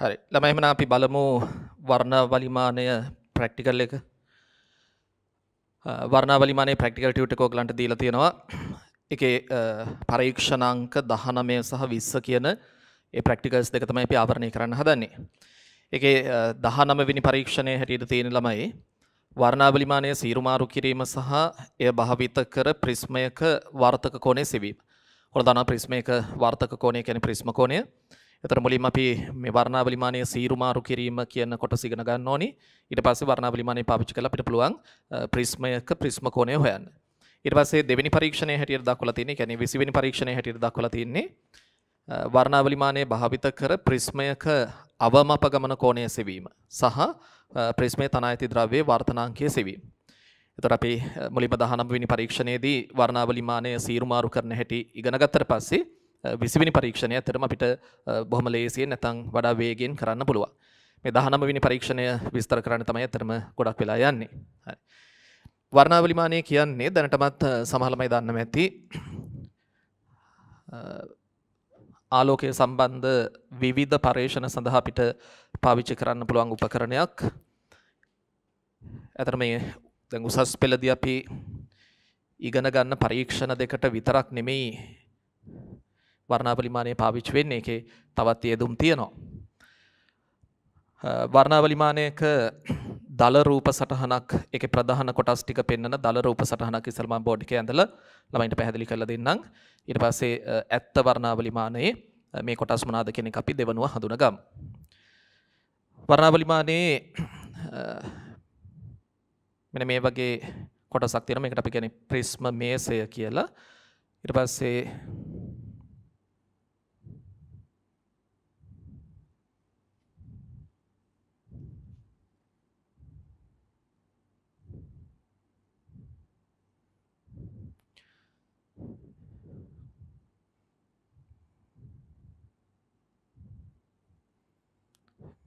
හරි ළමයි එමන අපි බලමු වර්ණ වලිමානය ප්‍රැක්ටිකල් එක වර්ණ වලිමානේ ප්‍රැක්ටිකල් ටියුට් එක ඔයගලන්ට දීලා තියෙනවා එකේ පරීක්ෂණාංක 19 සහ 20 කියන ඒ ප්‍රැක්ටිකල්ස් දෙක තමයි අපි ආවරණය කරන්න හදන්නේ එකේ 19 වෙනි පරීක්ෂණයේ හැටියට තියෙන ළමයි වර්ණාවලිමානය සීරුමාරු කිරීම සහ එය භාවිත කර ප්‍රිස්මයක වර්තක කෝණය සෙවීම. හොර දන ප්‍රිස්මයක වර්තක කෝණය කියන්නේ ප්‍රිස්ම කෝණය. එතර මුලින් අපි මේ වර්ණාවලිමානය සීරුමාරු කිරීම කියන කොට සිගෙන ගන්න ඕනි ඉට පස වර්ණාවලිමානය පාවිච්චි කළ අපිට පුළුවන් ප්‍රිස්මයක ප්‍රිස්ම කෝණය හොයන්න ඉට පස්සේ දෙවැනි පරීක්ෂණය හැටියට දක්වලා තියෙන්නේ කියන්නේ 20 වෙනි පරීක්ෂණය හැටියට දක්වලා තියෙන්නේ වර්ණාවලිමානය භාවිත කර ප්‍රිස්මයක අවම අපගමන කෝණය සෙවීම සහ ප්‍රිස්මයේ තන අයිති ද්‍රව්‍යයේ වර්තනාංකය සෙවීම එතකොට අපි මුලින්ම 19 වෙනි පරීක්ෂණයේදී වර්ණාවලිමානය සීරුමාරු කරන හැටි ඉගෙන ගත්තට පස්සේ විසිවිනි පරීක්ෂණය ඇතරම අපිට බොහොම ලේසියෙන් නැතන් වඩා වේගෙන් කරන්න පුළුවන්. මේ 19 වෙනි පරීක්ෂණය විස්තර කරන්න තමයි ඇතරම ගොඩක් වෙලා යන්නේ. හරි. වර්ණාවලිමානය කියන්නේ දැනටමත් සමහලමයි දන්නම ඇති ආලෝකය සම්බන්ධ විවිධ පර්ේෂණ සඳහා අපිට පාවිච්චි කරන්න පුළුවන් උපකරණයක් ඇතර මේ දැන් උසස් පෙළදී අපි ඉගෙන ගන්න පරීක්ෂණ දෙකට විතරක් නෙමෙයි වර්ණාපලිමානය පාවිච්චි වෙන්නේ එකේ තවත් යෙදුම් තියෙනවා. වර්ණාවලිමානයක දල රූප සටහනක් එක ප්‍රධාන කොටස් ටික පෙන්වන දල රූප සටහනක් ඉස්සෙල්ලා මම බෝඩ් එකේ ඇඳලා ළමයින්ට පැහැදිලි කරලා දෙන්නම්. ඊට පස්සේ ඇත්ත වර්ණාවලිමානයේ මේ කොටස් මොනවාද කියන එක අපි දෙවනුව හඳුනගමු. වර්ණාවලිමානයේ මෙන්න මේ වගේ කොටසක් තියෙනවා. මේකට අපි කියන්නේ ප්‍රිස්ම මේසය කියලා. ඊට පස්සේ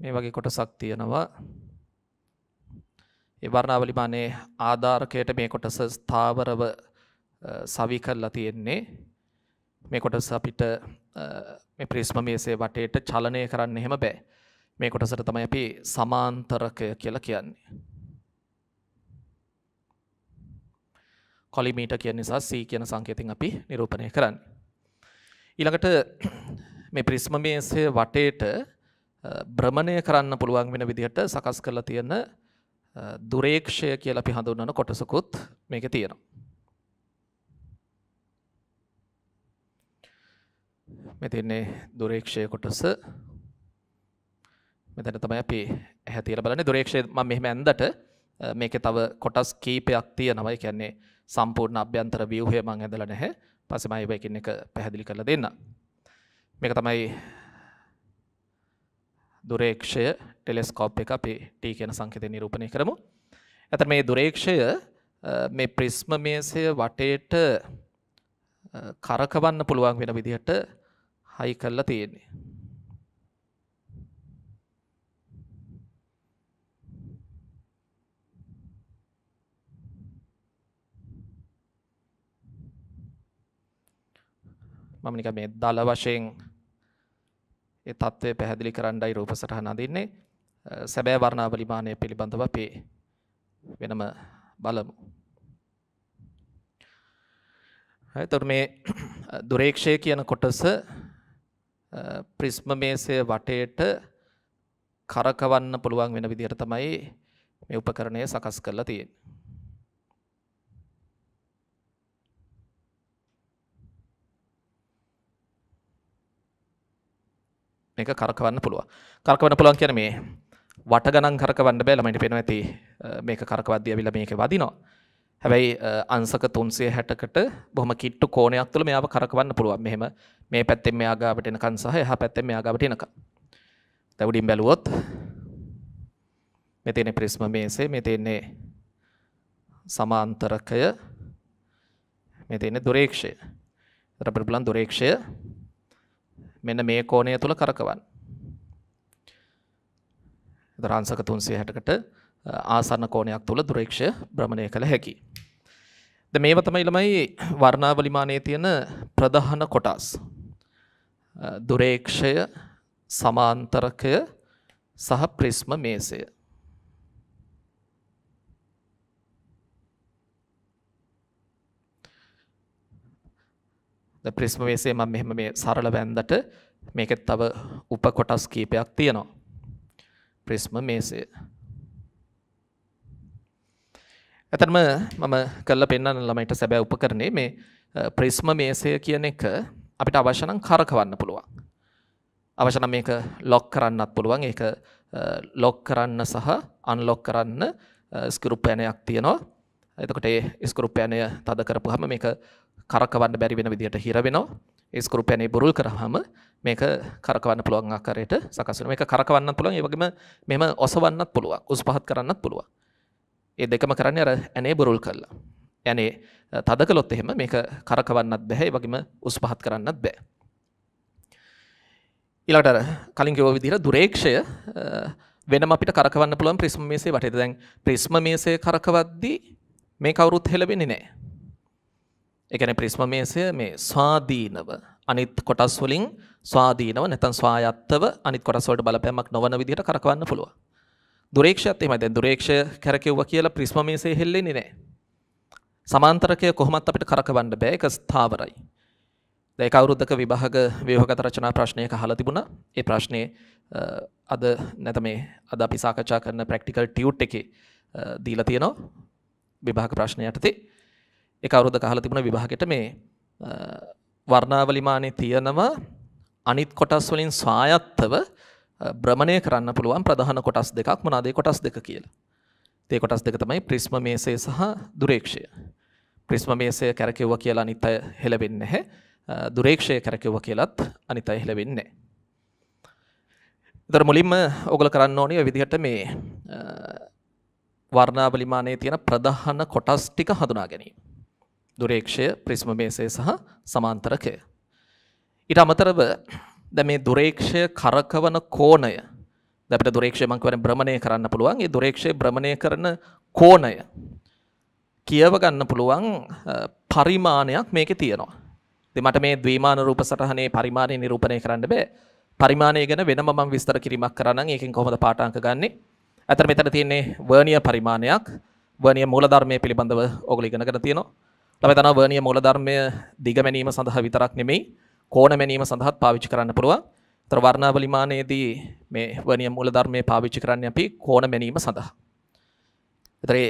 මේ වගේ කොටසක් තියෙනවා. ඒ වර්ණාවලි මානේ ආධාරකයට මේ කොටස ස්ථාවරව සවි කරලා තියෙන්නේ. මේ කොටස අපිට මේ ප්‍රිස්ම මේසේ වටේට චලනය කරන්න එහෙම බෑ. මේ කොටසට තමයි අපි සමාන්තරකය කියලා කියන්නේ. කොලිමීට කියන නිසා C කියන සංකේතයෙන් අපි නිරූපණය කරන්නේ. ඊළඟට මේ ප්‍රිස්ම මේසේ වටේට භ්‍රමණය කරන්න පුළුවන් වෙන විදිහට සකස් කරලා තියෙන දුරේක්ෂය කියලා අපි හඳුන්වන කොටසකුත් මේකේ තියෙනවා. මෙතින්නේ දුරේක්ෂය කොටස මෙතන තමයි අපි ඇහැ තියලා බලන්නේ දුරේක්ෂය මම මෙහෙම ඇන්දට මේකේ තව කොටස් කීපයක් තියෙනවා. ඒ කියන්නේ සම්පූර්ණ අභ්‍යන්තර ව්‍යුහය මම ඇඳලා නැහැ. පස්සේ මම ඒව එකින් එක පැහැදිලි කරලා දෙන්නම්. මේක තමයි දුරේක්ෂය ටෙලෙස්කෝප් එක අපි ටී කියන සංකෙතය නිරූපණය කරමු. ඇත මේ දුරේක්ෂය මේ ප්‍රිස්ම මේසය වටේට කරකවන්න පුළුවන් වෙන විදිහට හයි කල්ලා තියෙන්නේ. මම නිකන් මේ දල වශයෙන් ඒ தત્ත්වය පැහැදිලි කරන්නයි රූප සටහන අඳින්නේ. සැබෑ වර්ණාවලිමානය පිළිබඳව අපි වෙනම බලමු. එතකොට මේ දුරේක්ෂය කියන කොටස ප්‍රිස්ම මේසය වටේට කරකවන්න පුළුවන් වෙන විදිහට තමයි මේ උපකරණය සකස් කරලා තියෙන්නේ. එක කරකවන්න පුළුවන්. කරකවන්න පුළුවන් කියන්නේ මේ වට ගණන් කරකවන්න බෑ ළමයින්ට පේනවා ඇති මේක කරකවද්දී ඇවිල්ලා මේක වදිනවා. හැබැයි අංශක 360කට බොහොම කිට්ටු කෝණයක් තුළ මෙයාව කරකවන්න පුළුවන්. මෙහෙම මේ පැත්තෙන් මෙයා ගාවට එනකන් සහ එහා පැත්තෙන් මෙයා ගාවට එනකන්. දැන් උඩින් බැලුවොත් මේ තියෙන ප්‍රිස්ම මේසේ මේ තියෙන්නේ සමාන්තරකය මේ තියෙන්නේ දුරේක්ෂය. අපිට බලන්න දුරේක්ෂය මෙන්න මේ කෝණය තුල කරකවන්න. ඒතර අංශක 360කට ආසන්න කෝණයක් තුල දුරේක්ෂය භ්‍රමණය කළ හැකියි. ද මේව තමයි ළමයි වර්ණාවලිමානයේ තියෙන ප්‍රධාන කොටස්. දුරේක්ෂය, සමාන්තරකය සහ ප්‍රිස්ම මේසය. ප්‍රිස්ම වේසේ මම මෙහෙම මේ සරල බැන්දට මේක තව උප කොටස් කීපයක් තියෙනවා. ප්‍රිස්ම මේසේ. ඇතරම මම කල්ල පෙන්න්න ළමයිට සැබෑ උපකරණේ මේ ප්‍රිස්ම මේසය කියන එක අපිට අවශනම් කරකවන්න පුළුවන්. අවශන මේක ලොක් කරන්නත් පුළුවන් ඒක ලොක් කරන්න සහ අන්ලොක් කරන්න ස්කරුප්පෑනයක් තියෙනවා. එතකොට ඒ ස්කරුප්පෑනය තද කරපු හම මේක කරකවන්න බැරි වෙන විදිහට හිර වෙනවා. ඒ ස්කරු පැනේ බුරුල් කරාම මේක කරකවන්න පුළුවන් ආකාරයට සකස් වෙනවා. මේක කරකවන්නත් පුළුවන්. ඒ වගේම මෙහෙම ඔසවන්නත් පුළුවන්. උස් පහත් කරන්නත් පුළුවන්. ඒ දෙකම කරන්නේ අර ඇනේ බුරුල් කරලා. යන්නේ තද කළොත් එහෙම මේක කරකවන්නත් බෑ. ඒ වගේම උස් පහත් කරන්නත් බෑ. ඊළඟට අර කලින් කිව්ව විදිහට දුරේක්ෂය වෙනම අපිට කරකවන්න පුළුවන් ප්‍රිස්ම මේසේ වටේට. දැන් ප්‍රිස්ම මේසේ කරකවද්දී මේ කවුරුත් හෙලවෙන්නේ නැහැ. ඒ කියන්නේ ප්‍රිස්ම මේසය මේ ස්වාධීනව අනිත් කොටස් වලින් ස්වාධීනව නැත්නම් ස්වායත්තව අනිත් කොටස් වලට බලපෑමක් නොවන විදිහට කරකවන්න පුළුවන්. දුරේක්ෂයත් එහෙමයි. දැන් දුරේක්ෂය කරකෙව්වා කියලා ප්‍රිස්ම මේසයේ හෙල්ලෙන්නේ නැහැ. සමාන්තරකය කොහොමත් අපිට කරකවන්න බෑ. ඒක ස්ථාවරයි. දැන් ඒක අවුරුද්දක විභාග ව්‍යවහගත රචනා ප්‍රශ්නයක අහලා තිබුණා. ඒ ප්‍රශ්නේ අද නැත්නම් මේ අද අපි සාකච්ඡා කරන ප්‍රැක්ටිකල් ටියුට් එකේ දීලා තියෙනවා. විභාග ප්‍රශ්න යටතේ එක අවුරුද්දක අහලා තිබුණ විභාගෙට මේ වර්ණාවලි මානේ තියෙනවා අනිත් කොටස් වලින් ස්වායත්තව භ්‍රමණය කරන්න පුළුවන් ප්‍රධාන කොටස් දෙකක් මොනවාද ඒ කොටස් දෙක කියලා. ඒ කොටස් දෙක තමයි ප්‍රිස්ම මේසය සහ දුරේක්ෂය. ප්‍රිස්ම මේසය කරකියුවා කියලා අනිත් අය හෙලවෙන්නේ නැහැ. දුරේක්ෂය කරකියුවා කියලත් අනිත් අය හෙලවෙන්නේ නැහැ. දර මුලින්ම ඔගල කරන්න ඕනේ ඔය විදිහට මේ වර්ණාවලිමානයේ තියෙන ප්‍රධාන කොටස් ටික හඳුනා ගැනීම. දුරේක්ෂය ප්‍රිස්ම මේසය සහ සමාන්තරකය. ඊට අමතරව දැන් මේ දුරේක්ෂය කරකවන කෝණය දැන් අපිට දුරේක්ෂය මං කියන්නේ භ්‍රමණය කරන්න පුළුවන්. ඒ දුරේක්ෂය භ්‍රමණය කරන කෝණය කියව ගන්න පුළුවන් පරිමාණයක් මේකේ තියෙනවා. ඉතින් මට මේ ද්විමාන රූප සටහනේ පරිමාණය නිරූපණය කරන්න බෑ. පරිමාණය ගැන වෙනම මම විස්තර කිරීමක් කරනනම් ඒකෙන් කොහොමද පාඨාංක ගන්නෙ? අතර මෙතන තියෙන්නේ වර්නිය පරිමාණයක්. වර්නිය මූලධර්මයේ පිළිබඳව ඔගොල්ලෝ ඉගෙනගෙන තියෙනවා. තවතන වර්ණීය මූලධර්මය දිගමැනීම සඳහා විතරක් නෙමෙයි කෝණ මැනීම සඳහාත් පාවිච්චි කරන්න පුළුවන්. ඒතර වර්ණාවලිමානයේදී මේ වර්ණීය මූලධර්මයේ පාවිච්චි කරන්නේ අපි කෝණ මැනීම සඳහා. ඒතරේ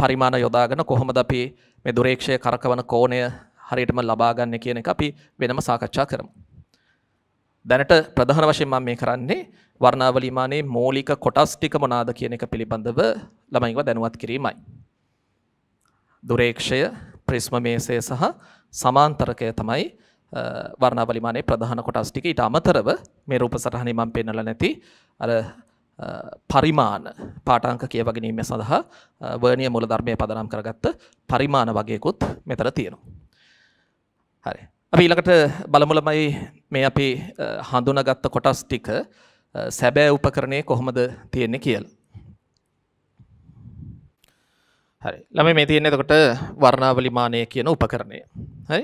පරිමාණ යොදාගෙන කොහොමද අපි මේ දුරේක්ෂය කරකවන කෝණය හරියටම ලබා ගන්න කියන එක අපි වෙනම සාකච්ඡා කරමු. දැනට ප්‍රධාන වශයෙන් මම මේ කරන්නේ වර්ණාවලිමානයේ මූලික කොටස් ටික මොනවාද කියන එක පිළිබඳව ළමයින්ව දැනුවත් කිරීමයි. දුරේක්ෂය ප්‍රිස්ම මේසය සහ සමාන්තරකය තමයි වර්ණාවලිමානේ ප්‍රධාන කොටස් ටික ඊට අමතරව මේ රූප සටහනේ මම පෙන්නලා නැති අර පරිමාණ පාඨාංක කියවගැනීම සඳහා වර්ණීය මූලධර්මයේ පදනම් කරගත්ත පරිමාණ වගේකුත් මෙතන තියෙනවා. හරි. අපි ඊළඟට බලමුලමයි මේ අපි හඳුනාගත්ත කොටස් ටික සැබෑ උපකරණයේ කොහොමද තියෙන්නේ කියලා. හරි ළම මේ තියෙන එතකොට වර්ණාවලිමානය කියන උපකරණය හරි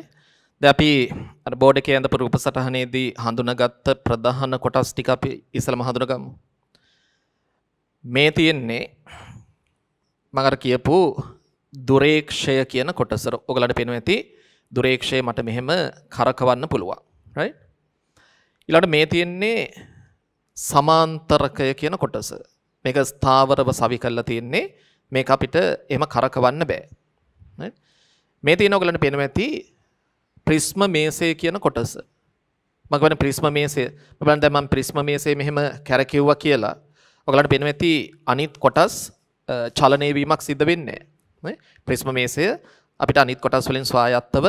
දැපි බෝඩ එක ඇඳපු රූප සටහනේදී හඳුනගත්ත ප්‍රධාන කොටස් ටික අපි ඉස්සලම හඳුනගමු. මේ තියෙන්නේ මඟර කියපු දුරේක්ෂය කියන කොටසර ඔගලට පෙනු ඇති දුරේක්ෂය මට මෙහෙම කරකවන්න පුළුවන් රයි ඉළට මේ තියෙන්නේ සමාන්තරකය කියන කොටස මේක ස්ථාවරව සවි කල්ලා තියෙන්නේ මේක අපිට එහෙම කරකවන්න බෑ. මේ තියෙන ඔයගලන්ට පේනවා ඇති ප්‍රිස්ම මේසය කියන කොටස. මම කියන්නේ ප්‍රිස්ම මේසය. බලන්න දැන් මම ප්‍රිස්ම මේසය මෙහෙම කැරකෙව්වා කියලා. ඔයගලන්ට පේනවා ඇති අනිත් කොටස් චලනය වීමක් සිද්ධ වෙන්නේ නැහැ. ප්‍රිස්ම මේසය අපිට අනිත් කොටස් වලින් ස්වායත්තව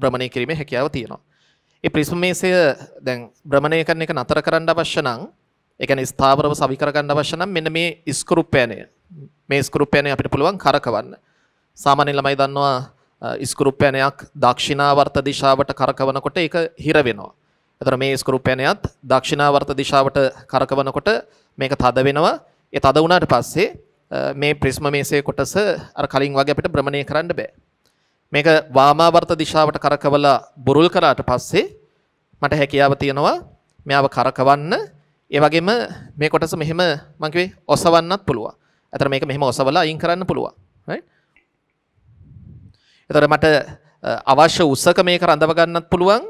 භ්‍රමණය කිරීමේ හැකියාව තියෙනවා. ඒ ප්‍රිස්ම මේසය දැන් භ්‍රමණය කරන එක නතර කරන්න අවශ්‍ය නම් ඒ කියන්නේ ස්ථාවරව සවි කරගන්න අවශ්‍ය නම් මෙන්න මේ ස්ක්‍රූප් පෑනය මේ ස්කෘප්යනය අපිට පුළුවන් කරකවන්න. සාමාන්‍ය ළමයි දන්නවා ස්කෘප්යනයක් දක්ෂිනාවර්ත දිශාවට කරකවනකොට ඒක හිර වෙනවා. එතකොට මේ ස්කෘප්යනයත් දක්ෂිනාවර්ත දිශාවට කරකවනකොට මේක තද වෙනවා. ඒ තද වුණාට පස්සේ මේ ප්‍රිස්ම මේසයේ කොටස අර කලින් වගේ අපිට භ්‍රමණය කරන්න බෑ. මේක වාමාවර්ත දිශාවට කරකවලා බුරුල් කරාට පස්සේ මට හැකියාව තියෙනවා මෙයාව කරකවන්න. ඒ වගේම මේ කොටස මෙහෙම මං කිව්වේ ඔසවන්නත් පුළුවන්. ඇතර මේක මෙහෙම ඔසවලා අයින් කරන්න පුළුවන්. right? එතකොට මට අවශ්‍ය උසක මේක රඳව ගන්නත් පුළුවන්.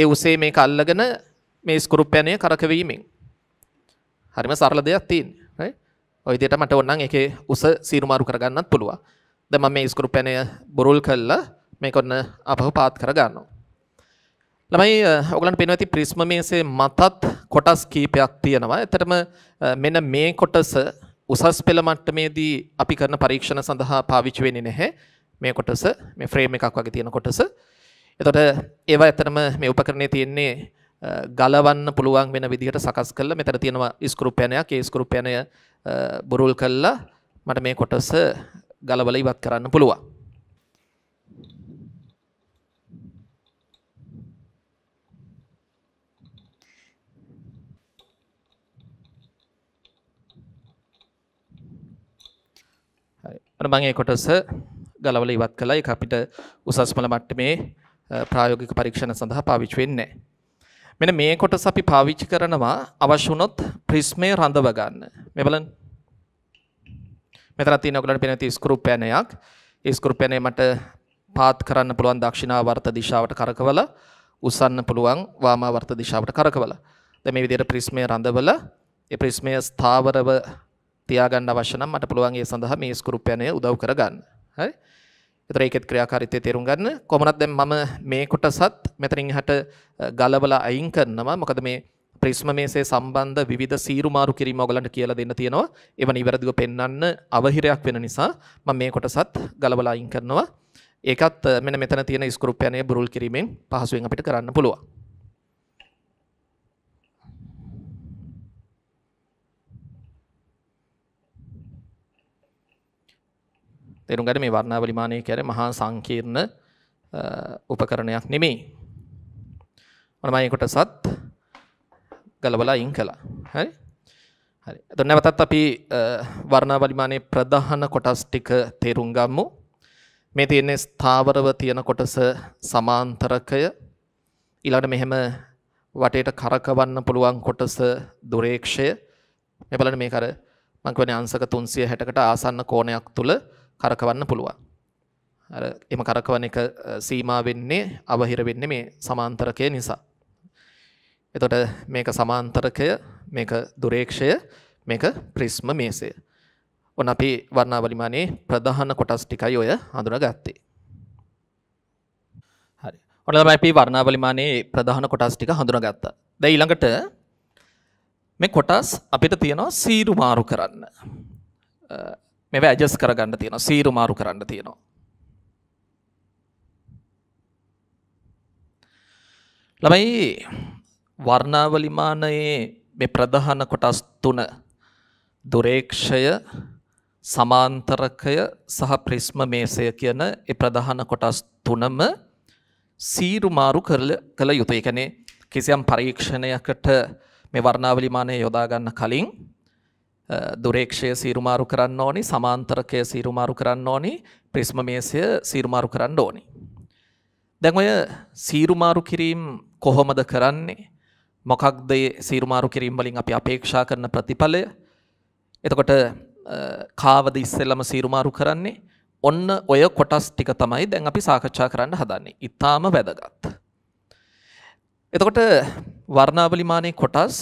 ඒ උසේ මේක අල්ලගෙන මේ ස්කුරුප්පැණය කරකවීමෙන්. හරිම සරල දෙයක් තියෙන්නේ. right? ඔය විදිහට මට ඕනනම් ඒකේ උස සීරු මාරු කරගන්නත් පුළුවන්. දැන් මම මේ ස්කුරුප්පැණය බුරුල් කළා මේක ඔන්න අපහු පාත් කරගන්නවා. ළමයි ඔගලන්ට පේනවා ඇති ප්‍රිස්ම මේසේ මතත් කොටස් කීපයක් තියෙනවා. ඇත්තටම මෙන්න මේ කොටස උසස් පෙළ මට්ටමේදී අපි කරන පරීක්ෂණ සඳහා පාවිච්චි වෙන්නේ නැහැ මේ කොටස මේ ෆ්‍රේම් එකක් වගේ තියෙන කොටස. එතකොට ඒවා ඇත්තටම මේ උපකරණයේ තියෙන්නේ ගලවන්න පුළුවන් වෙන විදිහට සකස් කළා. මෙතන තියෙනවා ස්ක්‍රූප් පැනයක්. ඒ ස්ක්‍රූප් පැනය බුරුල් කළා. මට මේ කොටස ගලවලා ඉවත් කරන්න පුළුවන්. මම ඒ කොටස ගලවලා ඉවත් කළා. ඒක අපිට උසස් මල මට්ටමේ ප්‍රායෝගික පරීක්ෂණ සඳහා පාවිච්චි වෙන්නේ මෙන්න මේ කොටස අපි පාවිච්චි කරනවා අවශ්‍ය වුණොත් ප්‍රිස්මේ රඳව ගන්න. මේ බලන්න. මෙතන තියෙන ඔයගලන්ට පේන තියෙන ස්ක්‍රූ පැනයක්. ඒ ස්ක්‍රූ පැනය මට පාත් කරන්න පුළුවන් දක්ෂිණාවර්ත දිශාවට කරකවලා උස්සන්න පුළුවන් වාමාවර්ත දිශාවට කරකවලා. දැන් මේ විදිහට ප්‍රිස්මය රඳවලා ඒ ප්‍රිස්මය ස්ථාවරව තියාගන්න අවශ්‍ය නම් මට පුළුවන් ඒ සඳහා මේ ස්ක්‍රූප් යනය උදව් කරගන්න. හරි? ඒතර ඒකෙත් ක්‍රියාකාරීත්වය තේරුම් ගන්න. කොමනක් දැන් මම මේ කොටසත් මෙතනින් එහාට ගලවලා අයින් කරනවා. මොකද මේ ප්‍රිස්ම මේසේ සම්බන්ධ විවිධ සීරු මාරු කිරීම ඔයගලන්ට කියලා දෙන්න තියෙනවා. ඒවා නිවැරදිව පෙන්වන්න අවහිරයක් වෙන නිසා මම මේ කොටසත් ගලවලා අයින් කරනවා. ඒකත් මෙන්න මෙතන තියෙන ස්ක්‍රූප් යනය බුරුල් කිරීමෙන් පහසුවෙන් අපිට කරන්න පුළුවන්. තේරුම් ගන්න මේ වර්ණාවලිමානය කියන්නේ මහා සංකීර්ණ උපකරණයක් නෙමෙයි. මම මේකට සත් ගලවලා අයින් කළා. හරි? හරි. එතකොට නැවතත් අපි වර්ණාවලිමානයේ ප්‍රධාන කොටස් ටික තේරුම් ගමු. මේ තියෙන්නේ ස්ථාවරව තියෙන කොටස සමාන්තරකය ඊළඟට මෙහෙම වටේට කරකවන්න පුළුවන් කොටස දුරේක්ෂය මේ බලන්න මේක අර මම කියන්නේ අංශක 360කට ආසන්න කෝණයක් තුල කරකවන්න පුළුවන්. අර එම කරකවන එක සීමා වෙන්නේ අවහිර වෙන්නේ මේ සමාන්තරකය නිසා. එතකොට මේක සමාන්තරකය, මේක දුරේක්ෂය, මේක ප්‍රිස්ම මේසය. ඔන්න අපි වර්ණාවලිමානේ ප්‍රධාන කොටස් ටිකයි ඔය හඳුනාගත්තේ. හරි. ඔන්න තමයි අපි වර්ණාවලිමානේ ප්‍රධාන කොටස් ටික හඳුනාගත්තා. දැන් ඊළඟට මේ කොටස් අපිට තියෙනවා සීරු මාරු කරන්න. මෙව ඇජස් කරගන්න තියෙන සීරු මාරු කරන්න තියෙනවා. ළමයි වර්ණාවලිමානයේ මේ ප්‍රධාන කොටස් තුන දුරේක්ෂය සමාන්තරකය සහ ප්‍රිස්ම මේසය කියන ඒ ප්‍රධාන කොටස් තුනම සීරු මාරු කළ යුතුය. ඒ කියන්නේ කිසියම් පරීක්ෂණයකට මේ වර්ණාවලිමානය යොදා ගන්න කලින් දුරේක්ෂය සීරුමාරු කරන්න ඕනි සමාන්තරකය සීරුමාරු කරන්න ඕනි ප්‍රිස්ම මේසය සීරුමාරු කරන්න ඕනි. දැන් ඔය සීරුමාරු කිරීම් කොහොමද කරන්නේ මොකක්ද සීරුමාරු කිරීම් වලින් අපි අපේක්ෂා කරන ප්‍රතිඵලය එතකොට කාවද ඉස්සෙල්ලම සීරුමාරු කරන්නේ ඔන්න ඔය කොටස් ටික තමයි දැන් අපි සාකච්ඡා කරන්න හදන්නේ. ඊටාම වැදගත්. එතකොට වර්ණාවලිමානයේ කොටස්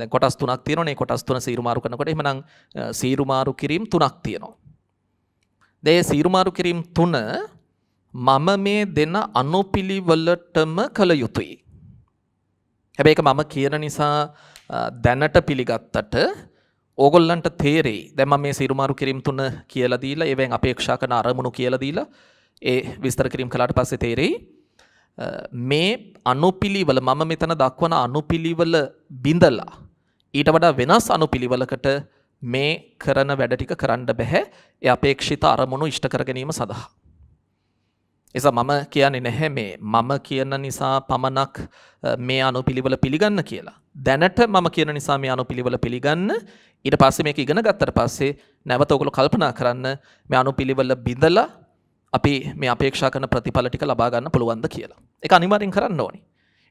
දැන් කොටස් තුනක් තියෙනවනේ කොටස් තුන සීරුමාරු කරනකොට එහෙමනම් සීරුමාරු කිරීම් තුනක් තියෙනවා. දැන් මේ සීරුමාරු කිරීම් තුන මම මේ දෙන අනුපිළිවෙලටම කළ යුතුයි. හැබැයි ඒක මම කියන නිසා දැනට පිළිගත්තට ඕගොල්ලන්ට තේරෙයි. දැන් මම මේ සීරුමාරු කිරීම් තුන කියලා දීලා ඒවෙන් අපේක්ෂා කරන අරමුණු කියලා දීලා ඒ විස්තර කිරීම් කළාට පස්සේ තේරෙයි. මේ අනුපිළිවල මම මෙතන දක්වන අනුපිළිවල බිඳලා ඊට වඩා වෙනස් අනුපිළිවෙලකට මේ කරන වැඩ ටික කරන්න බැහැ ඒ අපේක්ෂිත අරමුණු ඉෂ්ට කර ගැනීම සඳහා. එසා මම කියන්නේ නැහැ මේ මම කියන නිසා පමණක් මේ අනුපිළිවෙල පිළිගන්න කියලා. දැනට මම කියන නිසා මේ අනුපිළිවෙල පිළිගන්න ඊට පස්සේ මේක ඉගෙන ගත්තට පස්සේ නැවත ඔයගොල්ලෝ කල්පනා කරන්න මේ අනුපිළිවෙල බිඳලා අපි මේ අපේක්ෂා කරන ප්‍රතිඵල ටික ලබා ගන්න පුළුවන්ද කියලා. ඒක අනිවාර්යෙන් කරන්න ඕනේ.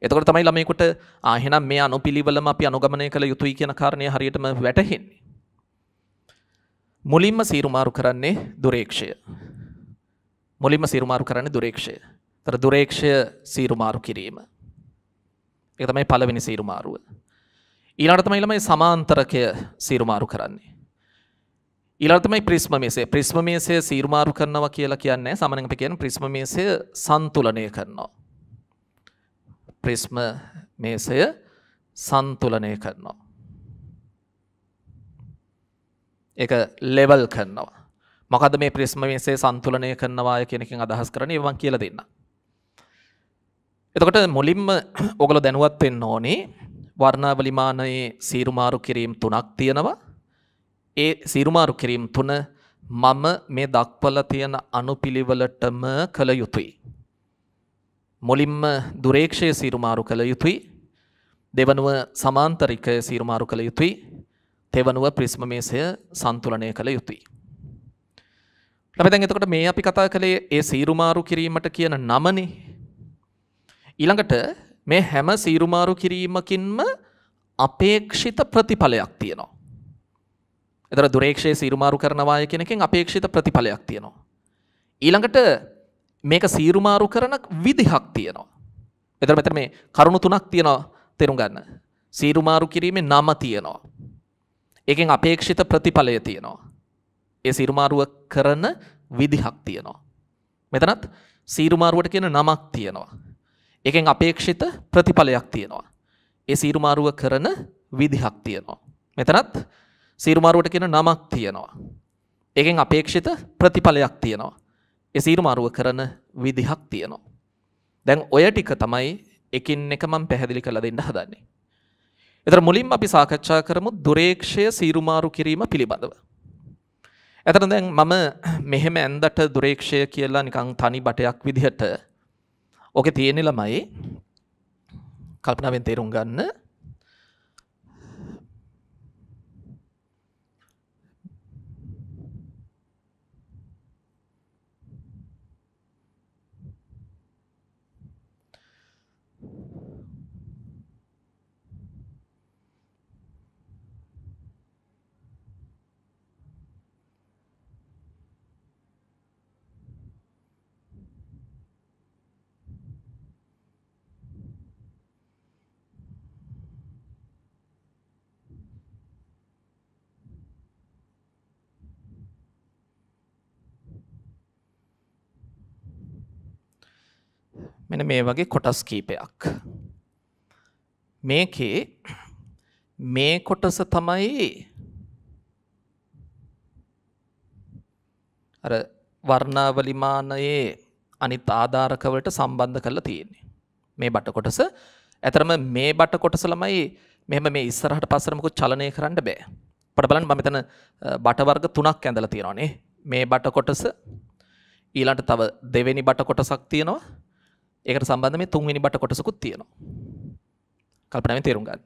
එතකොට තමයි ළමයෙකුට ආ එහෙනම් මේ අනුපිළිවෙලම අපි අනුගමනය කළ යුතුයි කියන කාරණය හරියටම වැටහෙන්නේ. මුලින්ම සීරුමාරු කරන්නේ දුරේක්ෂය. මුලින්ම සීරුමාරු කරන්නේ දුරේක්ෂය. ඒතර දුරේක්ෂය සීරුමාරු කිරීම. ඒක තමයි පළවෙනි සීරුමාරුව. ඊළඟට තමයි ළමයි සමාන්තරකය සීරුමාරු කරන්නේ. ඊළඟට තමයි ප්‍රිස්ම මේසය. ප්‍රිස්ම මේසය සීරුමාරු කරනවා කියලා කියන්නේ සමහරවිට කියන ප්‍රිස්ම මේසය සන්තුලනය කරනවා. ප්‍රිස්ම මේසය සන්තුලනය කරනවා. එක ලෙවල් කරනවා. මොකද මේ ප්‍රිස්ම මේසේ සන්තුලනය කරනවා කෙනකින් අදහස් කරන ඒවන් කියල දෙන්න. එතකොට මුලින්ම ඔගල දැනුවත් වෙන්න ඕනේ වර්ණාවලිමානයේ සීරුමාරු කිරීම් තුනක් තියෙනවා ඒ සීරුමාරු කිරීම් තුන මම මේ දක්වල තියෙන අනුපිළිවලටම කළ යුතුයි. මුලින්ම දුරේක්ෂය සීරුමාරු කළ යුතුයි දෙවනුව සමාන්තරිකය සීරුමාරු කළ යුතුයි තෙවනුව ප්‍රිස්ම මේසය සන්තුලනය කළ යුතුයි. ලබැදැන් එතකොට මේ අපි කතා කළේ ඒ සීරුමාරු කිරීමට කියන නමන ඊළඟට මේ හැම සීරුමාරු කිරීමකින්ම අපේක්ෂිත ප්‍රතිඵලයක් තියෙනවා. එතර දුරේක්ෂය සීරුමාරු කරනවාය කෙනකින් අපේක්ෂිත ප්‍රතිඵලයක් තියෙනවා. ඊළඟට මේක සීරුමාරු කරන විදිහක් තියෙනවා. එතන මෙතන මේ කරුණු තුනක් තියෙනවා තේරුම් ගන්න. සීරුමාරු කිරීමේ නම තියෙනවා. ඒකෙන් අපේක්ෂිත ප්‍රතිඵලය තියෙනවා. ඒ සීරුමාරුව කරන විදිහක් තියෙනවා. මෙතනත් සීරුමාරුවට කියන නමක් තියෙනවා. ඒකෙන් අපේක්ෂිත ප්‍රතිඵලයක් තියෙනවා. ඒ සීරුමාරුව කරන විදිහක් තියෙනවා. මෙතනත් සීරුමාරුවට කියන නමක් තියෙනවා. ඒකෙන් අපේක්ෂිත ප්‍රතිඵලයක් තියෙනවා. ඒ සීරුමාරුව කරන විදිහක් තියෙනවා. දැන් ඔය ටික තමයි එකින් එක මම පැහැදිලි කරලා දෙන්න හදන්නේ. එතන මුලින්ම අපි සාකච්ඡා කරමු දුරේක්ෂය සීරුමාරු කිරීම පිළිබඳව. එතන දැන් මම මෙහෙම ඇන්දට දුරේක්ෂය කියලා නිකන් තනි බටයක් විදිහට ඕකේ තියෙන ළමයි කල්පනාවෙන් තේරුම් ගන්න මෙන මේ වගේ කොටස් කීපයක්. මේකේ මේ කොටස තමයි අර වර්ණාවලිමානයේ අනිත් ආධාරකවලට සම්බන්ධ කරලා තියෙන්නේ. මේ බට කොටස ඇතරම මේ බට කොටස ළමයි මෙහෙම මේ ඉස්සරහට පස්සට මොකද චලනය කරන්න බෑ. අපිට බලන්න මම මෙතන බට වර්ග තුනක් ඇඳලා තියෙනවානේ. මේ බට කොටස ඊළඟට තව දෙවෙනි බට කොටසක් තියෙනවා. ඒකට සම්බන්ධ මේ තුන්වෙනි බට කොටසකුත් තියෙනවා. කල්පනාවෙන් තේරුම් ගන්න.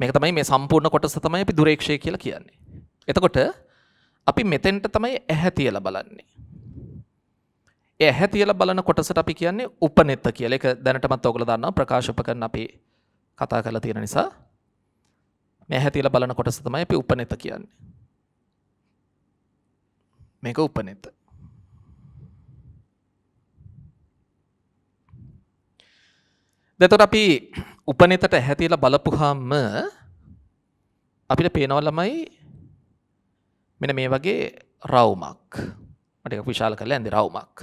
මේක තමයි මේ සම්පූර්ණ කොටස තමයි අපි දුරේක්ෂය කියලා කියන්නේ. එතකොට අපි මෙතෙන්ට තමයි ඇහැ තියලා බලන්නේ. ඒ ඇහැ තියලා බලන කොටසට අපි කියන්නේ උපනෙත්ත කියලා. ඒක දැනටමත් ඔයගොල්ලෝ දන්නවා ප්‍රකාශ උපකරණ අපි කතා කරලා තියෙන නිසා මේ ඇහැ තියලා බලන කොටස තමයි අපි උපනෙත්ත කියන්නේ. මේක උපනෙත්ත. දැතොට අපි උපනෙතට හැතිලා බලපුහාම අපිට පේනව ළමයි මෙන මේ වගේ රවුමක් මට විශාල කරලා ඇඳි රවුමක්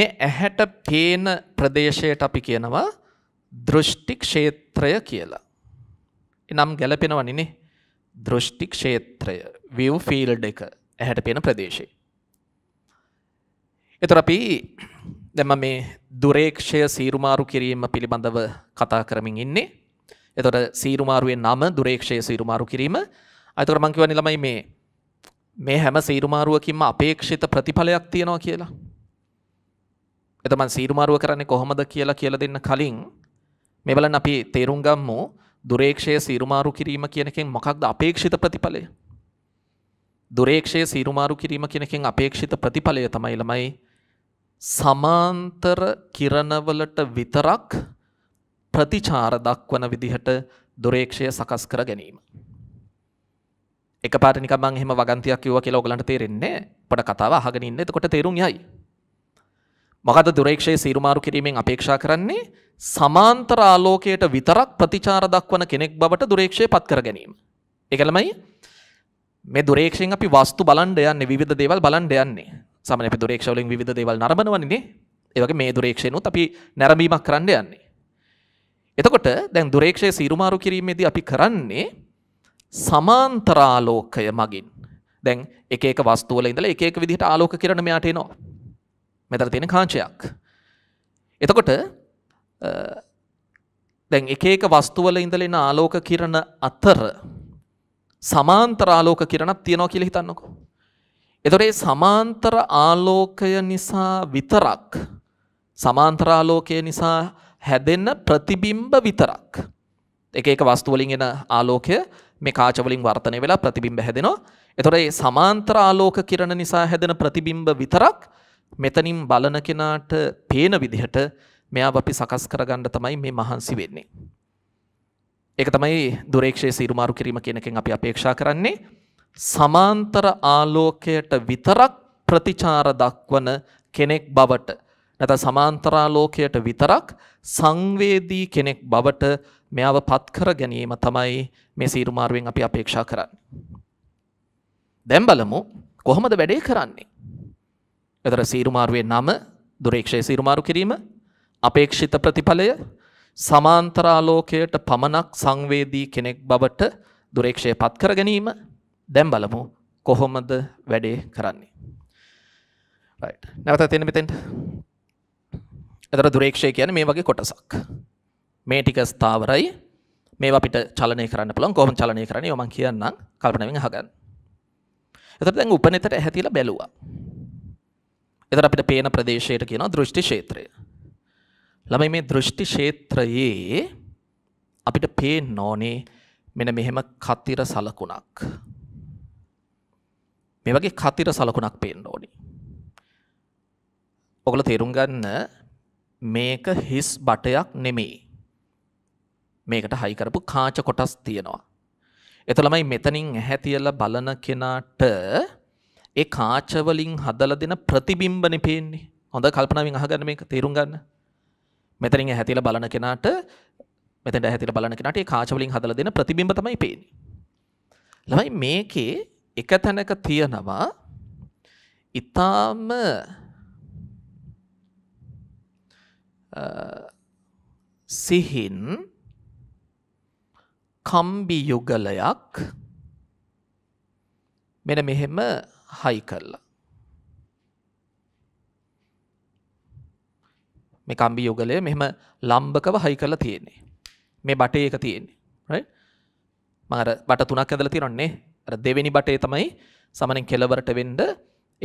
මේ ඇහැට පේන ප්‍රදේශයට අපි කියනවා දෘෂ්ටි ක්ෂේත්‍රය කියලා එනම් ගැලපෙනවනිනේ දෘෂ්ටි ක්ෂේත්‍රය වව් ෆිල්ඩ් එක ඇහැට පෙන ප්‍රදේශය එතොර අපි දැම මේ දුරේක්ෂය සීරුමාරු කිරීම පිළිබඳව කතා කරමින් ඉන්නේ. එතොට සීරුමාරුවෙන් නම දුරේක්ෂය සීරුමාරු කිරීම අතර මංකිවනි ළමයි මේ මේ හැම සීරුමාරුවකින්ම අපේක්ෂිත ප්‍රතිඵලයක් තියෙනවා කියලා. එතමන් සීරුමාරුව කරන්නේ කොහොමද කියලා කියල දෙන්න කලින් මෙවලන් අපි තේරුම් ගම්මු දුරේක්ෂය සීරුමාරු කිරීම කියනකින් මොකක්ද අපේක්ෂිත ප්‍රතිඵලය. දුරේක්ෂය සීරුමාරු කිරීම කෙනකින් අපේක්ෂිත ප්‍රතිඵලය තමයිළමයි සමාන්තර කිරණවලට විතරක් ප්‍රතිචාර දක්වන විදිහට දුරේක්ෂය සකස් කර ගැනීම. එකපාරට නිකන් මම එහෙම වගන්තියක් කිව්වා කියලා ඔයගලන්ට තේරෙන්නේ පොඩ කතාව අහගෙන ඉන්න. එතකොට තේරුම් යයි. මොකද දුරේක්ෂයේ සීරුමාරු කිරීමෙන් අපේක්ෂා කරන්නේ සමාන්තර ආලෝකයට විතරක් ප්‍රතිචාර දක්වන කෙනෙක් බවට දුරේක්ෂය පත් කර ගැනීම. ඒක ළමයි මේ දුරේක්ෂයෙන් අපි වස්තු බලන්ඩ යන්නේ විධ දේවල් බලන්ඩ යන්නේ සමන අපි දුරේක්ෂවලින් විධ දේවල් නරඹනවන්නේ ඒවගේ මේ දුරේක්ෂයනුත් අපි නැරඹීමක් කරන්න යන්නේ. එතකොට දැන් දුරේක්ෂය සීරුමාරු කිරීමේදී අපි කරන්නේ සමාන්තරාලෝකය මගින් දැන් එක එක වස්තුවල ඉඳලා එක එක විදිහට ආලෝක කිරණ මෙයාට එනවා. මෙතන තියෙන කාංචයක්. එතකොට දැන් එක එක වස්තුවල ඉඳලා එන ආලෝක කිරණ අතර සමාන්තර ආලෝක කිරණක් තියෙනවා කියලා හිතන්නකෝ. එතකොට මේ සමාන්තර ආලෝකය නිසා විතරක් සමාන්තර ආලෝකය නිසා හැදෙන ප්‍රතිබිම්බ විතරක් එක එක වස්තු වලින් එන ආලෝකය මේ කාච වලින් වර්ධනය වෙලා ප්‍රතිබිම්බ හැදෙනවා. එතකොට මේ සමාන්තර ආලෝක කිරණ නිසා හැදෙන ප්‍රතිබිම්බ විතරක් මෙතනින් බලන කෙනාට පේන විදිහට මෙයාව අපි සකස් කරගන්න තමයි මේ මහන්සි වෙන්නේ. ඒක තමයි දුරේක්ෂය සීරුමාරු කිරීම කියන එකෙන් අපි අපේක්ෂා කරන්නේ සමාන්තර ආලෝකයට විතරක් ප්‍රතිචාර දක්වන කෙනෙක් බවට නැත්නම් සමාන්තරාලෝකයට විතරක් සංවේදී කෙනෙක් බවට මෙයව පත් කර ගැනීම තමයි මේ සීරුමාරුවෙන් අපි අපේක්ෂා කරන්නේ. දැන් බලමු කොහොමද වැඩේ කරන්නේ? ඒතර සීරුමාරුවේ නම දුරේක්ෂය සීරුමාරු කිරීම අපේක්ෂිත ප්‍රතිඵලය සමාන්තරාලෝකයට පමණක් සංවේදී කෙනෙක් බවට දුරේක්ෂය පත් කර ගැනීම දැන් බලමු කොහොමද වැඩේ කරන්නේ. නැවත තියෙන මෙතෙන්ට. එතර දුරේක්ෂය කියන්නේ මේ වගේ කොටසක්. මේ ටික ස්ථාවරයි මේවා අපිට චලනය කරන්න පුළුවන් කොහොම චලනය කරන්නේ ඔය මම කියන්නම් කල්පනාවෙන් අහගන්න. එතකොට දැන් උපනෙතට ඇහැතිලා බැලුවා. එතකොට අපිට පේන ප්‍රදේශයට කියනවා දෘෂ්ටි ක්ෂේත්‍රය. ළමයි මේ දෘෂ්ටි ක්ෂේත්‍රයේ අපිට පේන්න ඕනේ මෙන්න මෙහෙම කතිර සලකුණක්. මේ වගේ කතිර සලකුණක් පේන්න ඕනේ. ඔගොල්ලෝ තේරුම් ගන්න මේක හිස් බටයක් නෙමෙයි. මේකට හයි කරපු කාච කොටස් තියෙනවා. ඒ තමයි මෙතනින් ඇහැ තියලා බලන කෙනාට ඒ කාච වලින් හදලා දෙන ප්‍රතිබිම්බනේ පේන්නේ. හොඳ කල්පනාවෙන් අහගන්න මේක තේරුම් ගන්න. මෙතරින් ඇහැතිල බලන කෙනාට මෙතට ඇහැතිල බලන කෙනට කාචවලින් හදල දෙන ප්‍රතිබිම්බ තමයි පේනි. ලබයි මේකේ එක තැනක තියෙනවා ඉතාම සිහින් කම්බි යුගලයක් මෙන මෙහෙම හයි කල්ලා. මේ කම්බි යුගලය මෙහෙම ලම්බකව හයි කරලා තියෙන්නේ. මේ බටේ එක තියෙන්නේ. රයිට්? මම අර බට තුනක් ඇඳලා තියෙනවනේ. අර දෙවෙනි බටේ තමයි සමනෙන් කෙලවරට වෙන්න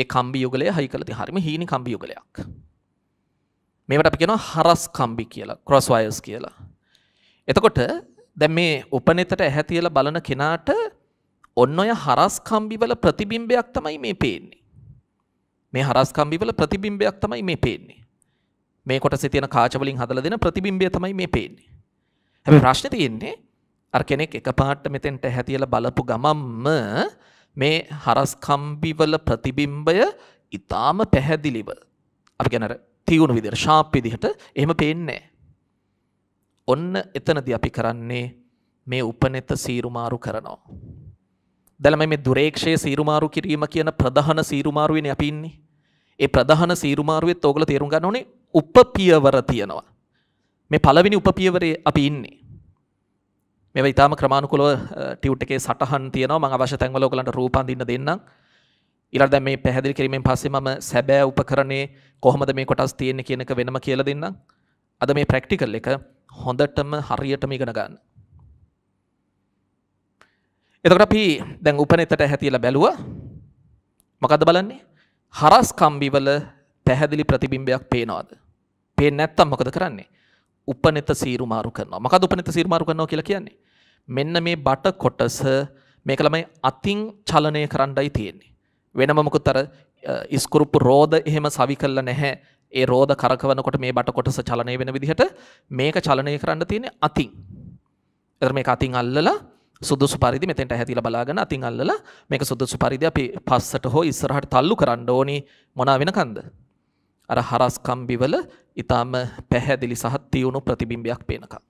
ඒ කම්බි යුගලය හයි කරලා තියෙන්නේ. හරිම හීන කම්බි යුගලයක්. මේවට අපි කියනවා හරස් කම්බි කියලා. ක්‍රොස් වයර්ස් කියලා. එතකොට දැන් මේ උපනෙතට ඇහැ තියලා බලන කෙනාට ඔන්න ඔය හරස් කම්බිවල ප්‍රතිබිම්බයක් තමයි මේ පේන්නේ. මේ හරස් කම්බිවල ප්‍රතිබිම්බයක් තමයි මේ පේන්නේ. මේ කොටසේ තියෙන කාච වලින් හදලා දෙන ප්‍රතිබිම්බය තමයි මේ පේන්නේ. හැබැයි ප්‍රශ්නේ තියෙන්නේ අර කෙනෙක් එකපාරට මෙතෙන්ට හැතියලා බලපු ගමම්ම මේ හරස් කම්බි වල ප්‍රතිබිම්බය ඊටාම පැහැදිලිව අපි කියන අර තියුණු විදිහට ෂාප් විදිහට එහෙම පේන්නේ ඔන්න එතනදී අපි කරන්නේ මේ උපනෙත සීරුමාරු කරනවා. දැලම මේ දුරේක්ෂයේ සීරුමාරු කිරීම කියන ප්‍රධාන සීරුමාරුවනේ අපි ඉන්නේ. ඒ ප්‍රධාන සීරුමාරුවෙත් ඕගොල්ලෝ තේරුම් ගන්න ඕනේ උපපියවර තියෙනවා. මේ පළවෙනි උපපියවරේ අපි ඉන්නේ. මේව ඉතාම ක්‍රමානුකූලව ටියුට් එකේ සටහන් තියෙනවා. මම අවශ්‍ය තැන්වල ඔයගලන්ට රූප අඳින්න දෙන්නම්. ඊළඟ දැන් මේ පැහැදිලි කිරීමෙන් පස්සේ මම සැබෑ උපකරණේ කොහොමද මේ කොටස් තියෙන්නේ කියන එක වෙනම කියලා දෙන්නම්. අද මේ ප්‍රැක්ටිකල් එක හොඳටම හරියටම ඉගෙන ගන්න. එතකොට අපි දැන් උපනෙතට හැතිලා බැලුවා. මොකද්ද බලන්නේ? හරස් කම්බිවල පැහැදිලි ප්‍රතිබිම්බයක් පේනවාද? පේ නැත්තම් මොකද කරන්නේ. උපනෙත සීරු මාරු කරනවා මකද උපනෙත සීරු මාරු කරනවා කියලා කියන්නේ. මෙන්න මේ බට කොටස මේක ළමයි අතින් චලනය කරන්නයි තියෙන්නේ. වෙනම මොකුත් අර ඉස්කුරුප්පු රෝද එහෙම සවි කළා නැහැ. ඒ රෝද කරකවනකොට මේ බට කොටස චලනය වෙන විදිහට මේක චලනය කරන්න තියෙන්නේ අතින්. එතන මේක අතින් අල්ලලා සුදුසු පරිදි මෙතෙන්ට හැතිලා බලාගෙන අතින් අල්ලලා මේක සුදුසු පරිදි අපි පස්සට හෝ ඉස්සරහට තල්ලු කරන්න ඕනි මොනවා වෙනකන්ද? අර හරස් කම්බිවල ඊටාම පැහැදිලි සහ තියුණු ප්‍රතිබිම්බයක් පේනකම්.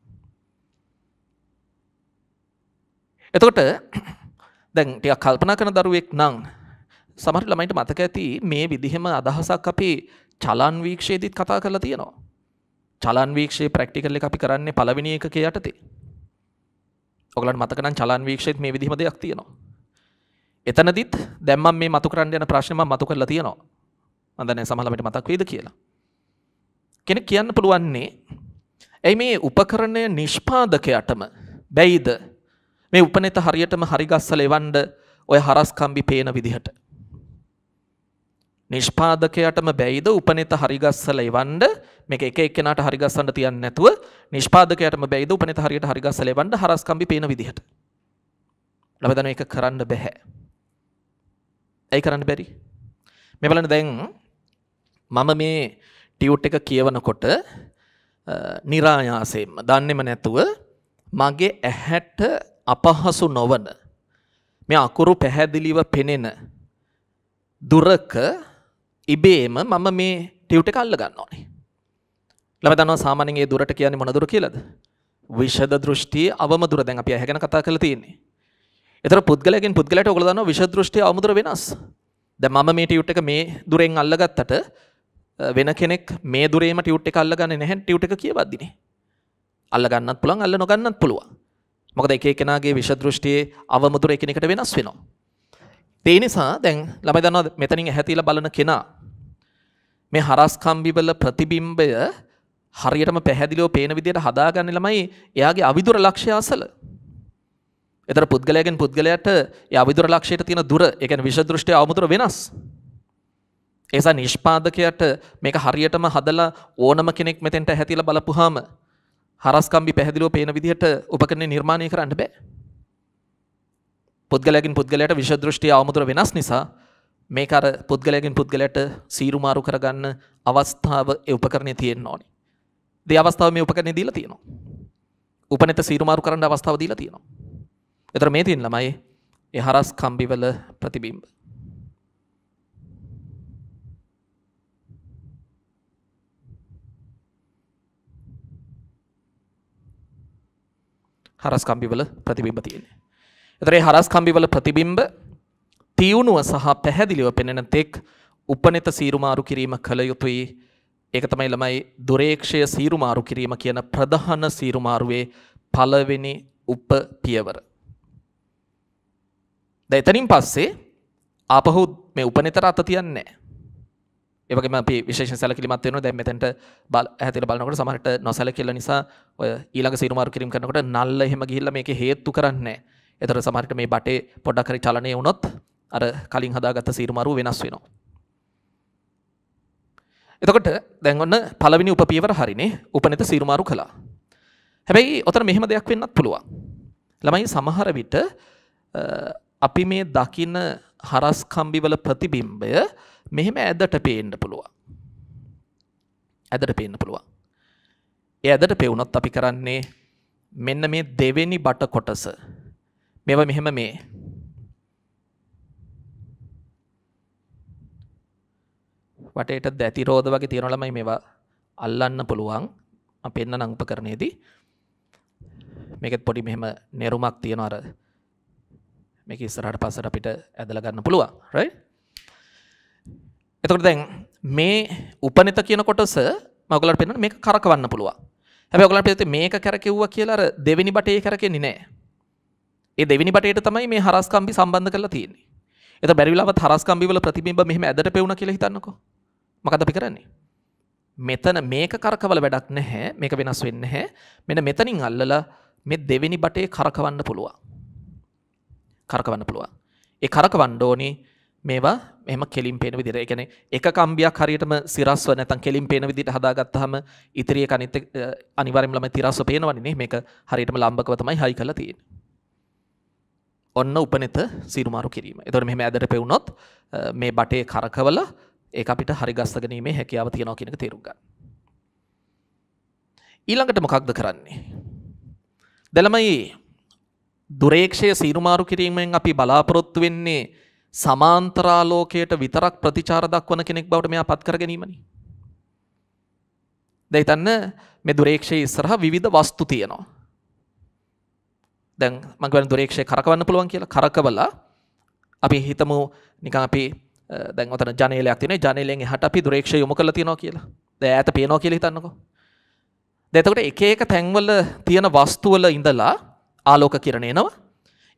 එතකොට දැන් ටිකක් කල්පනා කරන දරුවෙක් නම් සමහර ළමයින්ට මතක ඇති මේ විදිහෙම අදහසක් අපි චලන් වීක්ෂයේදීත් කතා කරලා තියෙනවා. චලන් වීක්ෂයේ ප්‍රැක්ටිකල් එක අපි කරන්නේ පළවෙනි එකක යටතේ. ඔයගලන්ට මතක නම් චලන් වීක්ෂයේත් මේ විදිහම දෙයක් තියෙනවා. එතනදිත් දැන් මම මේ මතු කරන්න යන ප්‍රශ්නේ මම මතු කරලා තියෙනවා. මන්දනෑ සමහලමට මතක් වේද කියලා. කෙනෙක් කියන්න පුළුවන්නේ ඇයි මේ උපකරණය නිෂ්පාදකයටම බැයිද මේ උපනෙත හරියටම හරිගස්සල එවන්ඩ ඔය හරස් කම්බි පේන විදිහට. නිෂ්පාදකයටම බැයිද උපනෙත හරිගස්සල එවන්ඩ මේක එක එක්කෙනාට හරිගස්සන්න තියන්න නැතුව නිෂ්පාදකයටම බැයිද උපනෙත හරියට හරිගස්සල එවන්ඩ හරස් කම්බි පේන විදිහට. ලබදන එක කරන්න බැහැ. ඇයි කරන්න බැරි. මෙබලන දැන් මම මේ ටියුට් එක කියවනකොට නිරායාසයෙන්ම දන්නෙම නැතුව මගේ ඇහැට අපහසු නොවන මේ අකුරු පැහැදිලිව පෙනෙන දුරක ඉබේම මම මේ ටියුට් එක අල්ල ගන්න ඕනේ. ළම දන්නවා සාමාන්‍යයෙන් ඒ දුරට කියන්නේ මොන දුර කියලාද? විෂද දෘෂ්ටි අවම දුර දැන් අපි ඇහැ ගැන කතා කරලා තියෙන්නේ. ඒතර පුද්ගලයෙන් පුද්ගලයට ඔයගොල්ලෝ දන්නවා විෂද දෘෂ්ටි අවම දුර වෙනස්. දැන් මම මේ ටියුට් එක මේ දුරෙන් අල්ලගත්තට වෙන කෙනෙක් මේ දුරේම ටියුට් එක අල්ලගන්න නැහැ ටියුට් එක කියවද්දිනේ. අල්ලගන්නත් පුළුවන් අල්ල නොගන්නත් පුළුවන්. මොකද එක එකනාගේ විෂදෘෂ්ටියේ අවමුදුර එකිනෙකට වෙනස් වෙනවා. ඒ නිසා දැන් ළමයි දන්නවා මෙතනින් ඇහැතිලා බලන කෙනා මේ හරස් කම්බිවල ප්‍රතිබිම්බය හරියටම පැහැදිලිව පේන විදිහට හදාගන්න ළමයි එයාගේ අවිදුර ලක්ෂ්‍ය අසල. එතන පුද්ගලයාගෙන් පුද්ගලයාට ඒ අවිදුර ලක්ෂයට තියෙන දුර, ඒ කියන්නේ විෂදෘෂ්ටි අවමුදුර වෙනස්. ඒසා නිෂ්පාදකයට මේක හරියටම හදලා ඕනම කෙනෙක් මෙතෙන්ට හැතිලා බලපුවාම හරස්කම්බි පැහැදිලිව පේන විදිහට උපකරණය නිර්මාණය කරන්න බෑ. පුද්ගලයාගෙන් පුද්ගලයාට විෂය දෘෂ්ටි ආමුදුර වෙනස් නිසා මේක අර පුද්ගලයාගෙන් පුද්ගලයාට සීරු මාරු කරගන්න අවස්ථාව ඒ උපකරණේ තියෙන්න ඕනේ. ඒ අවස්ථාව මේ උපකරණේ දීලා තියෙනවා. උපනෙත සීරු මාරු කරන්න අවස්ථාව දීලා තියෙනවා. ඒතර මේ තියෙන ළමයි ඒ හරස් කම්බිවල ප්‍රතිබිම්බ. හරස් කම්බිවල ප්‍රතිබිම්බ තියෙන්නේ. එතරේ හරස් කම්බිවල ප්‍රතිබිම්බ තියුණුව සහ පැහැදිලිව පෙනෙන තෙක් උපනෙත සීරුමාරු කිරීම කළ යුතුයි. ඒක තමයි ළමයි දුරේක්ෂය සීරුමාරු කිරීම කියන ප්‍රධාන සීරුමාරුවේ පළවෙනි උප පියවර. දැන් එතනින් පස්සේ ආපහු මේ උපනෙතර අත තියන්නේ නැහැ. ඒවගේ අපි විශේෂ සැලකිලිමත් වෙනවා දැන් මෙතෙන්ට බල හැතිල බලනකොට සමහරට නොසැලකිල්ල නිසා ඔය ඊළඟ සීරුමාරු කිරීම කරනකොට නල්ල එහෙම ගිහිල්ලා මේකේ හේතු කරන්නේ නැහැ. ඒතර සමහරට මේ බටේ පොඩක් හරි චලනය වුණොත් අර කලින් හදාගත්ත සීරුමාරු වෙනස් වෙනවා. එතකොට දැන් ඔන්න පළවෙනි උපපියවර හරිනේ. උපනෙත සීරුමාරු කළා. හැබැයි ඔතන මෙහෙම දෙයක් වෙන්නත් පුළුවන්. ළමයි සමහර විට අපි මේ දකින හරස් කම්බිවල ප්‍රතිබිම්බය මෙහෙම ඇදට පේන්න පුළුවන්. ඇදට පේන්න පුළුවන්. ඒ ඇදට පෙවුනොත් අපි කරන්නේ මෙන්න මේ දෙවෙනි බට කොටස. මෙව මෙහෙම මේ වටේට දැතිරෝධ වගේ තියෙන ළමයි මේවා අල්ලන්න පුළුවන්. මම පෙන්නන උපකරණයේදී මේකෙත් පොඩි මෙහෙම නෙරුමක් තියෙනවා අර මේක ඉස්සරහට පස්සට අපිට ඇදලා ගන්න පුළුවන්. රයිට්? එතකොට දැන් මේ උපනෙත කියන කොටස මගලට පෙන්න්න මේ කරකවන්න පුළුව හැබ ඔගලන් පෙත මේක කැරකිව්ව කියලාර දෙවිනි බටේ කරකෙන්නේ නෑ ඒ දෙවිනි බටයට තමයි මේ හරස්කම්බි සම්බන්ධ කරලා තියෙන්නේ එත බැරිලාව හරස්කම්බිවල ප්‍රතිබිම්බ මෙහම ඇදට පෙවුණ කියලා හිතන්නකෝ මකද අපි කරන්නේ මෙතන මේක කරකවල වැඩක් නැහැ මේක වෙනස් වෙන්න හැ මෙන මෙතනින් අල්ලල මෙ දෙවිනි බටේ කරකවන්න පුළුවන් කරකවන්න පුළුවන් ඒ කරකවන්න ඕනි මේවා මෙම කෙලින් පේන විදිර එකන එක කම්බියක් හරියටම සිරස්ව නැතන් කෙලින් පේන විදිට හදාගත්තහම ඉතිරිය කනිත අනිවරම්ලම තිරස්ව පේනවන්නේ මේක හරියටම ලම්බකවතමයි හයි කල තියෙන්. ඔන්න උපනෙත සිරුමාරු කිරීම එතොර මෙම ඇදට පෙවුණොත් මේ බටේ කරකවල ඒ අපිට හරිගස්තගනීමේ හැකියාව තියෙනව කියෙනක තේරුග. ඊළඟට මොකක්ද කරන්නේ. දැලමයි දුරේක්ෂය සීරුමාරු කිරීමෙන් අපි බලාපොරොත්තු වෙන්නේ සමාන්තරාලෝකයට විතරක් ප්‍රතිචාර දක්වන කෙනෙක් බවට මෙයා පත් කර ගැනීමනි. දැන් හිතන්න මේ දුරේක්ෂයේ ඉස්සරහා විවිධ වස්තු තියෙනවා. දැන් මම කියන්නේ දුරේක්ෂය කරකවන්න පුළුවන් කියලා කරකවලා අපි හිතමු නිකන් අපි දැන් ඔතන ජනේලයක් තියෙනවා. ජනේලෙන් එහාට අපි දුරේක්ෂය යොමු කරලා තියෙනවා කියලා. දැන් ඈත පේනවා කියලා හිතන්නකෝ. දැන් එතකොට එක එක තැන්වල තියෙන වස්තු වල ඉඳලා ආලෝක කිරණ එනවා.